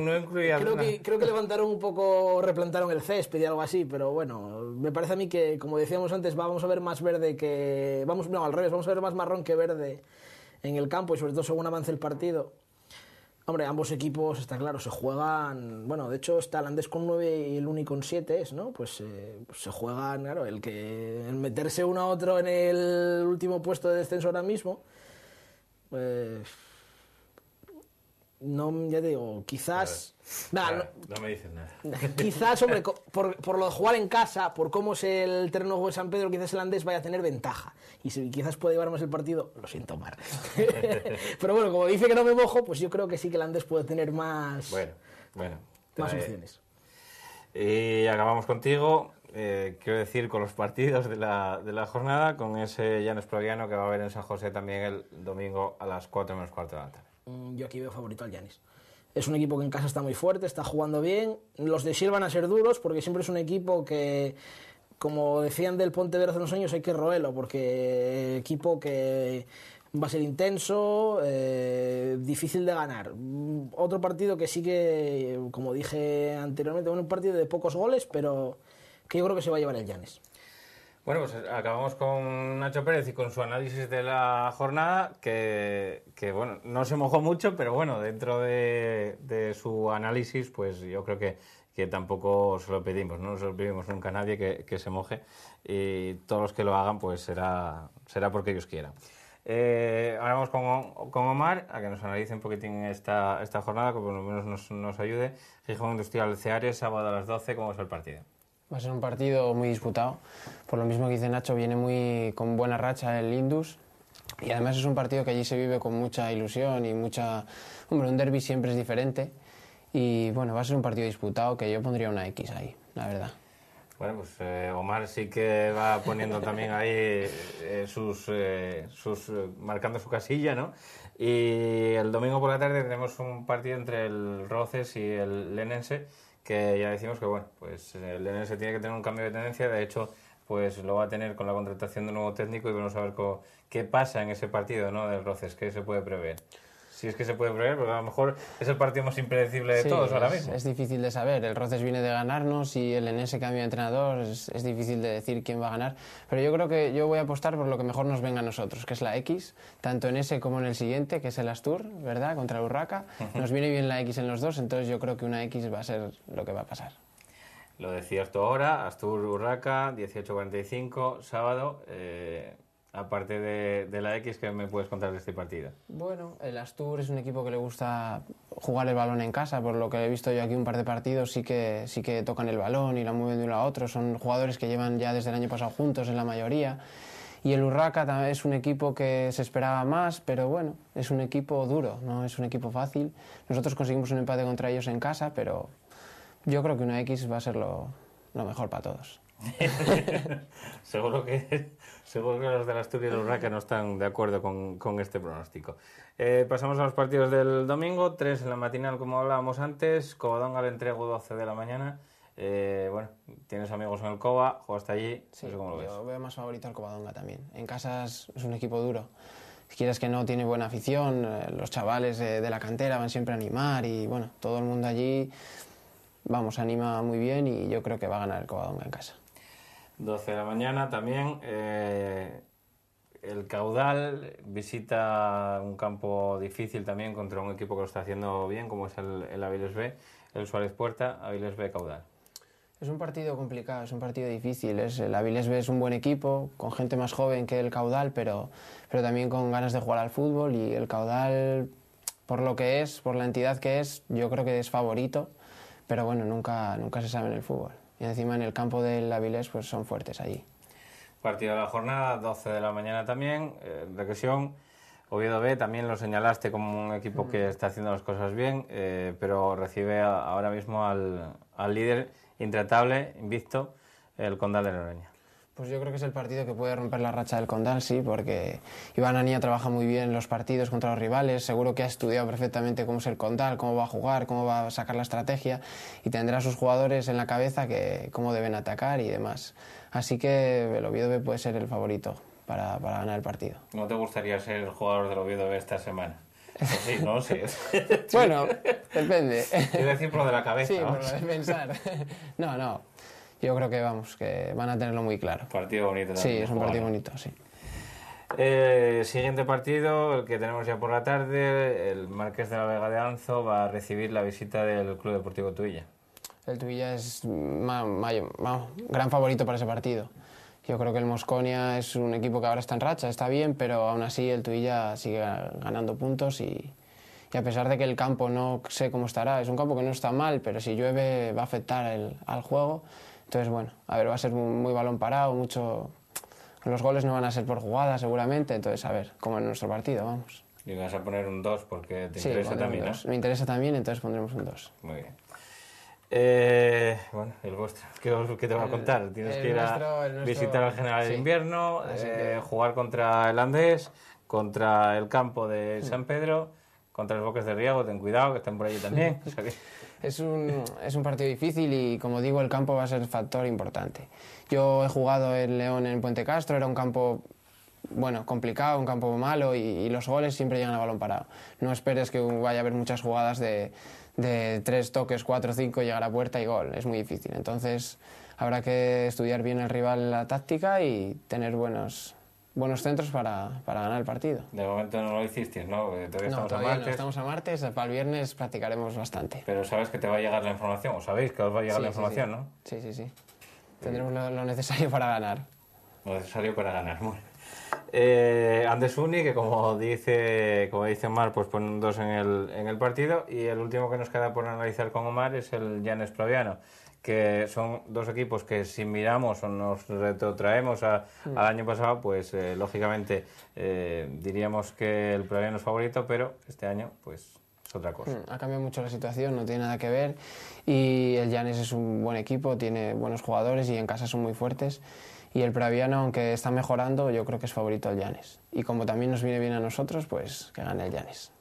no, incluía. Creo que, creo que levantaron un poco, replantaron el césped y algo así, pero bueno, me parece a mí que, como decíamos antes, vamos a ver más verde que. Vamos, no, al revés, vamos a ver más marrón que verde en el campo y sobre todo según avance el partido. Hombre, ambos equipos, está claro, se juegan. Bueno, de hecho, está el Andes con 9 y el Uni con 7, ¿no? Pues, eh, pues se juegan, claro, el que el meterse uno a otro en el último puesto de descenso ahora mismo. Pues no, ya te digo, quizás. no, me dices nada. Quizás, hombre, por, por, lo de jugar en casa, por cómo es el terreno de San Pedro, quizás el Andés vaya a tener ventaja. Y si quizás puede llevarnos el partido, lo siento, más [laughs] Pero bueno, como dice que no me mojo, pues yo creo que sí que el Andés puede tener más. Bueno, bueno. Más eh, opciones. Y eh, acabamos contigo. Eh, quiero decir, con los partidos de la, jornada, con ese Llanes Proviano que va a haber en San José también el domingo a las 4 menos cuarto de la tarde. Mm, yo aquí veo favorito al Yanis. Es un equipo que en casa está muy fuerte, está jugando bien. Los de Sil van a ser duros porque siempre es un equipo que, como decían del Pontevedra hace unos años, hay que roelo porque eh, equipo que va a ser intenso, eh, difícil de ganar. Mm, otro partido que sí que, como dije anteriormente, un partido de pocos goles, pero que yo creo que se va a llevar el Llanes. Bueno, pues eh, acabamos con Nacho Pérez y con su análisis de la jornada, que, bueno, no se mojó mucho, pero bueno, dentro de, su análisis, pues yo creo que, que, tampoco se lo pedimos, no se lo pedimos nunca a nadie que, se moje, y todos los que lo hagan, pues será, será porque ellos quieran. Eh, ahora vamos con, Omar, a que nos analice un poquitín esta, esta jornada, que por lo menos nos, nos ayude. Gijón Industrial Ceares, sábado a las 12, ¿cómo es el partido? Va a ser un partido muy disputado. Por lo mismo que dice Nacho, viene muy con buena racha el Indus. Y además es un partido que allí se vive con mucha ilusión y mucha... Hombre, un derby siempre es diferente. Y bueno, va a ser un partido disputado que yo pondría una X ahí, la verdad. Bueno, pues eh, Omar sí que va poniendo también ahí eh, sus, eh, sus marcando su casilla, ¿no? Y el domingo por la tarde tenemos un partido entre el Roces y el Lenense que ya decimos que bueno, pues eh, el se tiene que tener un cambio de tendencia, de hecho pues lo va a tener con la contratación de un nuevo técnico y vamos a ver qué pasa en ese partido ¿no? del Roces, qué se puede prever si es que se puede prever, porque a lo mejor es el partido más impredecible de todos ahora mismo. Es difícil de saber. El Roces viene de ganarnos y el NS cambia de entrenador. Es, difícil de decir quién va a ganar. Pero yo creo que yo voy a apostar por lo que mejor nos venga a nosotros, que es la X, tanto en ese como en el siguiente, que es el Astur, ¿verdad? Contra el Urraca. Nos viene bien la X en los dos, entonces yo creo que una X va a ser lo que va a pasar. Lo de cierto ahora, Astur Urraca, 18.45, sábado. Eh, aparte de, la X, que me puedes contar de este partido? Bueno, el Astur es un equipo que le gusta jugar el balón en casa, por lo que he visto yo aquí un par de partidos, sí que, sí que tocan el balón y la mueven de uno a otro, son jugadores que llevan ya desde el año pasado juntos en la mayoría. Y el Urraca es un equipo que se esperaba más, pero bueno, es un equipo duro, no es un equipo fácil. Nosotros conseguimos un empate contra ellos en casa, pero yo creo que una X va a ser lo, lo mejor para todos. [laughs] Seguro que Seguro que los la Asturias de Urraca no están de acuerdo con, con este pronóstico. Eh, pasamos a los partidos del domingo, 3 en la matinal, como hablábamos antes. Covadonga le entrego 12 de la mañana. Eh, bueno, tienes amigos en el Coba, juegas allí, no lo yo Yo veo más favorito al Covadonga también. En casa es un equipo duro. Si quieres que no, tiene buena afición. Eh, los chavales de, la cantera van siempre a animar y bueno, todo el mundo allí, vamos, anima muy bien y yo creo que va a ganar el Covadonga en casa. 12 de la mañana también. Eh, el Caudal visita un campo difícil también contra un equipo que lo está haciendo bien, como es el, el B, el Suárez Puerta, Aviles B Caudal. Es un partido complicado, es un partido difícil. Es, el Avilés B es un buen equipo, con gente más joven que el Caudal, pero, pero también con ganas de jugar al fútbol. Y el Caudal, por lo que es, por la entidad que es, yo creo que es favorito. Pero bueno, nunca, nunca se sabe en el fútbol y encima en el campo del Avilés pues son fuertes allí. Partido de la jornada, 12 de la mañana también, eh, regresión. Oviedo B también lo señalaste como un equipo que mm. está haciendo las cosas bien, eh, pero recibe ahora mismo al, al líder intratable, invicto, el Condal de Noreña. Pues yo creo que es el partido que puede romper la racha del Condal, sí, porque Iván Anía trabaja muy bien los partidos contra los rivales, seguro que ha estudiado perfectamente cómo es el Condal, cómo va a jugar, cómo va a sacar la estrategia y tendrá a sus jugadores en la cabeza que, cómo deben atacar y demás. Así que el Oviedo puede ser el favorito para, ganar el partido. ¿No te gustaría ser el jugador del Oviedo B esta semana? Sí, no Sí. [laughs] [laughs] bueno, depende. Quiero decir por de la cabeza. Sí, ¿no? de pensar. [laughs] No, no, yo creo que vamos, que van a tenerlo muy claro. Partido bonito. También. Sí, es un partido bonito, sí. Eh, siguiente partido, el que tenemos ya por la tarde, el Marqués de la Vega de Anzo va a recibir la visita del Club Deportivo Tuilla. El Tuilla es gran favorito para ese partido. Yo creo que el Mosconia es un equipo que ahora está en racha, está bien, pero aún así el Tuilla sigue ganando puntos y, y a pesar de que el campo no sé cómo estará, es un campo que no está mal, pero si llueve va a afectar al juego entonces, bueno, a ver, va a ser muy, balón parado, mucho... Los goles no van a ser por jugada seguramente, entonces a ver, como en nuestro partido, vamos. Y vas a poner un 2 porque te interesa también, ¿no? Me interesa también, entonces pondremos un 2. Muy bien. Eh, bueno, el vuestro. ¿Qué, te va a contar? Tienes que ir a visitar al general de invierno, eh, jugar contra el Andés, contra el campo de San Pedro, contra los Boques de Riego, ten cuidado que están por allí también. [laughs] es un, es un partido difícil y como digo, el campo va a ser factor importante. Yo he jugado el León en Puente Castro, era un campo bueno, complicado, un campo malo y, los goles siempre llegan a balón parado. No esperes que vaya a haber muchas jugadas de, de tres toques, cuatro, cinco, llegar a puerta y gol. Es muy difícil. Entonces habrá que estudiar bien el rival, la táctica y tener buenos, buenos centros para, para, ganar el partido. De momento no lo hiciste, ¿no? todavía estamos a martes. No estamos a martes, para el viernes practicaremos bastante. Pero sabes que te va a llegar la información, o sabéis que os va a llegar la información, ¿no? Sí, sí, sí. Tendremos lo, necesario para ganar. Lo necesario para ganar, bueno. Eh, Andes Uni, que como dice, como dice Omar, pues ponen dos en el, en el partido. Y el último que nos queda por analizar con Omar es el Janes Proviano que son dos equipos que si miramos o nos retrotraemos mm. al año pasado, pues eh, lógicamente eh, diríamos que el Praviano es favorito, pero este año pues es otra cosa. Mm, ha cambiado mucho la situación, no tiene nada que ver y el Llanes es un buen equipo, tiene buenos jugadores y en casa son muy fuertes. Y el Praviano, aunque está mejorando, yo creo que es favorito al Llanes. Y como también nos viene bien a nosotros, pues que gane el Llanes.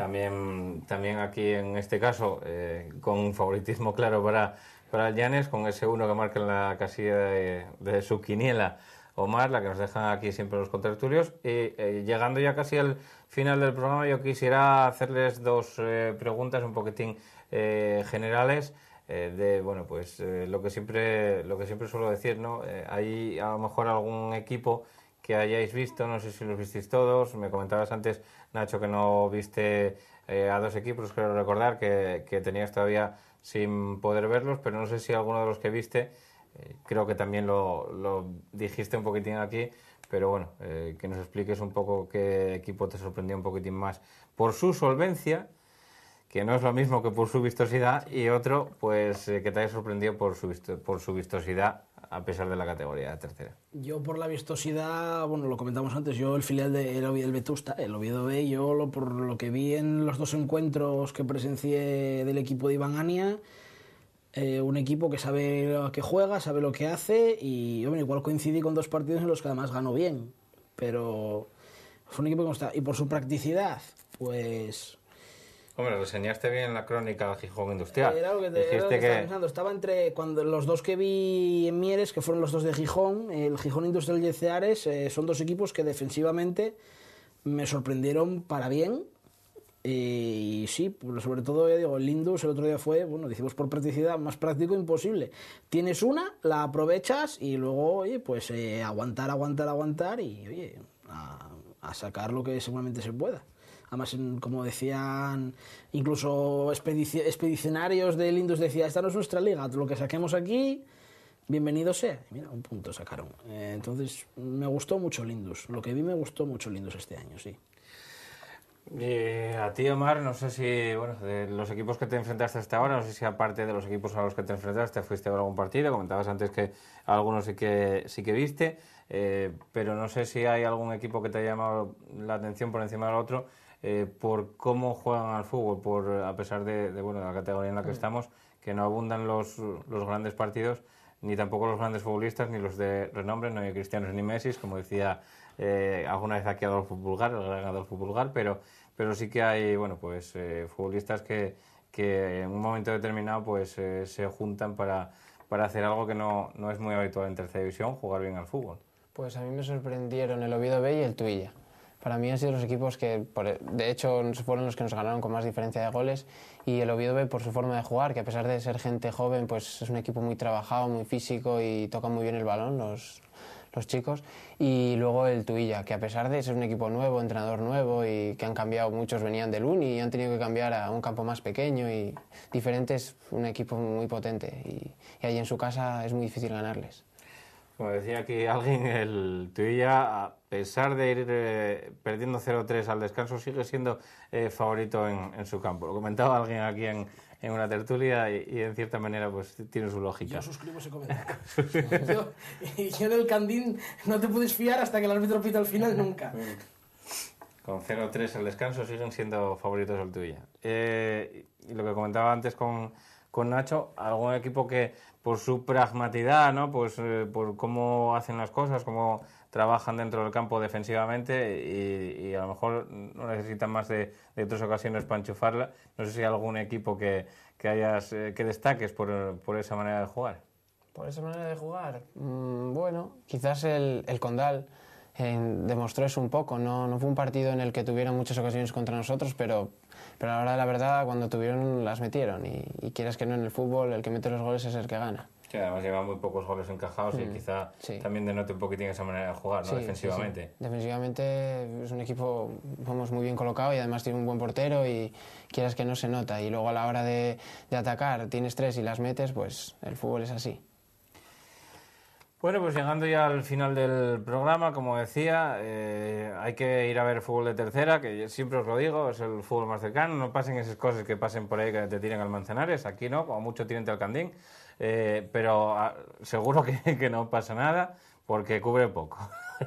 También, también aquí en este caso, eh, con un favoritismo claro para, para el Llanes, con ese uno que marca en la casilla de, su quiniela Omar, la que nos dejan aquí siempre los contertulios. Y eh, llegando ya casi al final del programa, yo quisiera hacerles dos eh, preguntas un poquitín generales. de bueno pues lo que siempre lo que siempre suelo decir no hay a lo mejor algún equipo que hayáis visto no sé si los visteis todos me comentabas antes Nacho, que no viste eh, a dos equipos, quiero recordar, que, tenías todavía sin poder verlos, pero no sé si alguno de los que viste, eh, creo que también lo, dijiste un poquitín aquí, pero bueno, eh, que nos expliques un poco qué equipo te sorprendió un poquitín más por su solvencia, que no es lo mismo que por su vistosidad, y otro, pues que te haya sorprendido por su, por su vistosidad a pesar de la categoría tercera. Yo por la vistosidad, bueno, lo comentamos antes, yo el filial del de, el Vetusta, el Oviedo B, yo lo, por lo que vi en los dos encuentros que presencié del equipo de Iván Ania, eh, un equipo que sabe lo que juega, sabe lo que hace y, bueno, igual coincidí con dos partidos en los que además ganó bien, pero fue un equipo que está. Y por su practicidad, pues Hombre, enseñaste bien en la crónica Gijón Industrial. Era que, Estaba entre cuando los dos que vi en Mieres, que fueron los dos de Gijón, el Gijón Industrial y el Ceares, eh, son dos equipos que defensivamente me sorprendieron para bien. Y sí, pues, sobre todo, ya digo, el Indus el otro día fue, bueno, decimos por practicidad, más práctico imposible. Tienes una, la aprovechas y luego, oye, pues eh, aguantar, aguantar, aguantar y, oye, a sacar lo que seguramente se pueda. Además, como decían incluso expedicionarios del Indus, decía, esta no es nuestra liga, lo que saquemos aquí, bienvenido sea. Y mira, un punto sacaron. Eh, entonces, me gustó mucho el Lo que vi me gustó mucho el este año, sí. Eh, a ti, Omar, no sé si, bueno, de los equipos que te enfrentaste hasta ahora, no sé si aparte de los equipos a los que te enfrentaste, fuiste a algún partido, comentabas antes que algunos sí que, sí que viste, eh, pero no sé si hay algún equipo que te ha llamado la atención por encima del otro eh, por cómo juegan al fútbol, por a pesar de, bueno, de la categoría en la que mm. estamos, que no abundan los, los, grandes partidos, ni tampoco los grandes futbolistas, ni los de renombre, no hay cristianos ni Messi, como decía eh, alguna vez aquí Adolfo Pulgar, el gran Adolfo Pulgar, pero, pero sí que hay bueno, pues, eh, futbolistas que, que, en un momento determinado pues, se juntan para, para hacer algo que no, no es muy habitual en tercera división, jugar bien al fútbol. Pues a mí me sorprendieron el Oviedo B y el Tuilla para mí han sido los equipos que, e, de hecho, fueron los que nos ganaron con más diferencia de goles. Y el Oviedo por su forma de jugar, que a pesar de ser gente joven, pues es un equipo muy trabajado, muy físico y toca muy bien el balón los, chicos. Y luego el Tuilla, que a pesar de ser un equipo nuevo, entrenador nuevo y que han cambiado, muchos venían del Uni y han tenido que cambiar a un campo más pequeño y diferente, es un equipo muy potente. y, y ahí en su casa es muy difícil ganarles. Como decía aquí alguien, el Tuilla, a pesar de ir eh, perdiendo 0-3 al descanso, sigue siendo eh, favorito en, su campo. Lo comentaba alguien aquí en, una tertulia y, en cierta manera pues tiene su lógica. Yo suscribo ese comentario. Y [laughs] yo, del Candín no te puedes fiar hasta que el árbitro pita al final nunca. Mm. con 0-3 al descanso siguen siendo favoritos el tuya. Eh, y lo que comentaba antes con con Nacho, algún equipo que por su pragmatidad, ¿no? Pues eh, por cómo hacen las cosas, cómo trabajan dentro del campo defensivamente y, a lo mejor no necesitan más de, tres ocasiones para enchufarla. No sé si hay algún equipo que, hayas, eh, que destaques por, esa manera de jugar. Por esa manera de jugar, mm, bueno, quizás el, el Condal demostró eso un poco. No, fue un partido en el que tuvieron muchas ocasiones contra nosotros, pero, pero a la verdad, cuando tuvieron, las metieron. Y, quieras que no, en el fútbol el que mete los goles es el que gana. Sí, además lleva muy pocos goles encajados y mm, quizá también denote un poquitín esa manera de jugar, ¿no? Defensivamente. Defensivamente es un equipo, vamos, muy bien colocado y además tiene un buen portero y quieras que no se nota. Y luego a la hora de atacar tienes tres y las metes, pues el fútbol es así. Bueno, pues llegando ya al final del programa, como decía, eh, hay que ir a ver fútbol de tercera, que siempre os lo digo, es el fútbol más cercano. No pasen esas cosas que pasen por ahí que te tiren al Manzanares, aquí no, como mucho tiren al Candín, eh, pero ah, seguro [laughs] que, no pasa nada porque cubre poco.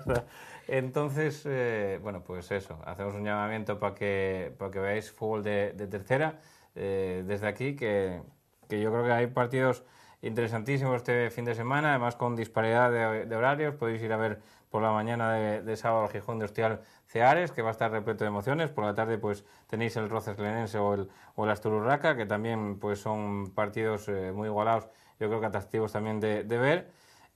[laughs] Entonces, eh, bueno, pues eso, hacemos un llamamiento para que, que veáis fútbol de, de tercera desde aquí, que, que yo creo que hay partidos interesantísimo este fin de semana, además con disparidad de, horarios. Podéis ir a ver por la mañana de, sábado el Gijón Industrial Ceares, que va a estar repleto de emociones. Por la tarde, pues tenéis el Roces Lenense o el, o Astururraca, que también pues son partidos eh, muy igualados, yo creo que atractivos también de, ver.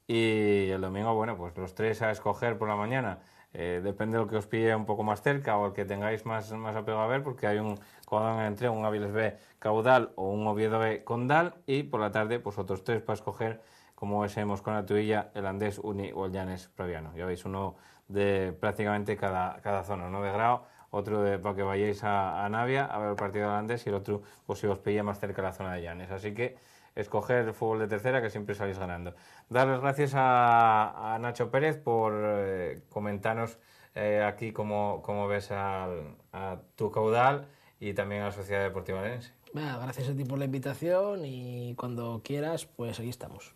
Y el domingo, bueno, pues los tres a escoger por la mañana. Eh, depende de lo que os pille un poco más cerca o el que tengáis más, más apego a ver, porque hay un, cuando entre un Áviles B caudal o un Oviedo B condal y por la tarde pues otros tres para escoger como es con la Tuilla, el Andés Uni o el Llanes Praviano. Ya veis uno de prácticamente cada, cada zona, uno de grado, otro de, para que vayáis a, Navia a ver el partido del Andés y el otro pues si os pilla más cerca la zona de Llanes. Así que escoger el fútbol de tercera que siempre salís ganando. Dar las gracias a, Nacho Pérez por eh, comentarnos eh, aquí cómo, ves al, a tu caudal y también a la Sociedad Deportiva Valencia gracias a ti por la invitación y cuando quieras, pues aquí estamos.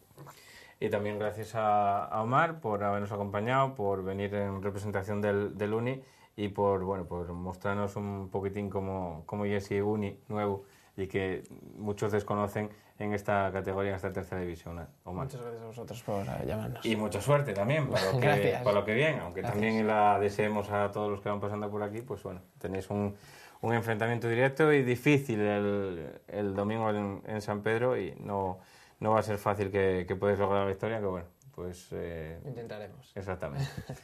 Y también gracias a, Omar por habernos acompañado, por venir en representación del, UNI y por, bueno, por mostrarnos un poquitín como, como Jesse Uni nuevo y que muchos desconocen en esta categoría, en esta tercera división. ¿eh? Muchas gracias a vosotros por llamarnos. Y mucha suerte también para lo [laughs] que, para lo que viene, aunque también la deseemos a todos los que van pasando por aquí, pues bueno, tenéis un un enfrentamiento directo y difícil el, el domingo en, San Pedro y no, no va a ser fácil que, que puedas lograr la victoria, que bueno, pues... Eh, Intentaremos. Exactamente. [laughs]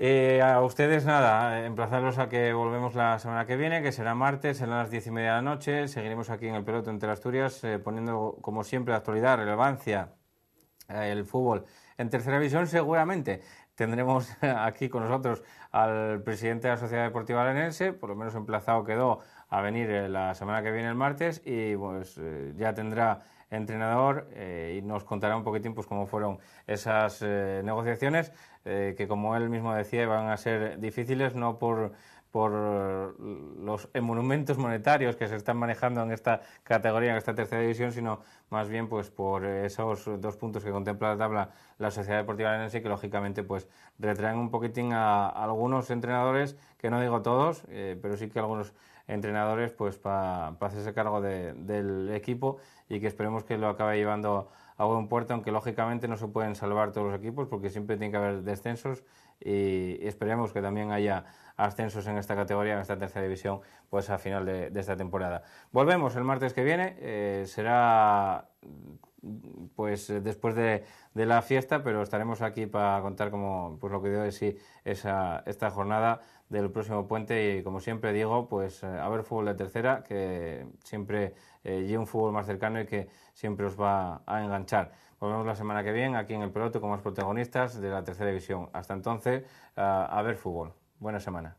Eh, a ustedes nada, emplazarlos a que volvemos la semana que viene, que será martes, serán las diez y media de la noche, seguiremos aquí en el peloto entre Asturias, eh, poniendo como siempre la actualidad, relevancia, el fútbol en tercera división seguramente tendremos [laughs] aquí con nosotros al presidente de la Sociedad Deportiva Arenense, por lo menos emplazado quedó a venir eh, la semana que viene el martes y pues eh, ya tendrá entrenador eh, y nos contará un poquitín pues cómo fueron esas negociaciones que como él mismo decía van a ser difíciles no por por eh, los monumentos monetarios que se están manejando en esta categoría, en esta tercera división, sino más bien pues por esos dos puntos que contempla la tabla la Sociedad Deportiva sí, que lógicamente pues retraen un poquitín a, algunos entrenadores, que no digo todos, eh, pero sí que algunos entrenadores pues para hacerse cargo del equipo y que esperemos que lo acabe llevando a buen puerto, aunque lógicamente no se pueden salvar todos los equipos porque siempre tiene que haber descensos y esperemos que también haya ascensos en esta categoría, en esta tercera división, pues a final de, esta temporada. Volvemos el martes que viene, eh, será pues después de, la fiesta, pero estaremos aquí para contar como pues lo que dio de sí esa, esta jornada del próximo puente y como siempre digo, pues eh, a ver fútbol de tercera, que siempre eh, un fútbol más cercano y que siempre os va a enganchar. Volvemos la semana que viene aquí en El Pelote con más protagonistas de la tercera división. Hasta entonces, a ver fútbol. Buena semana.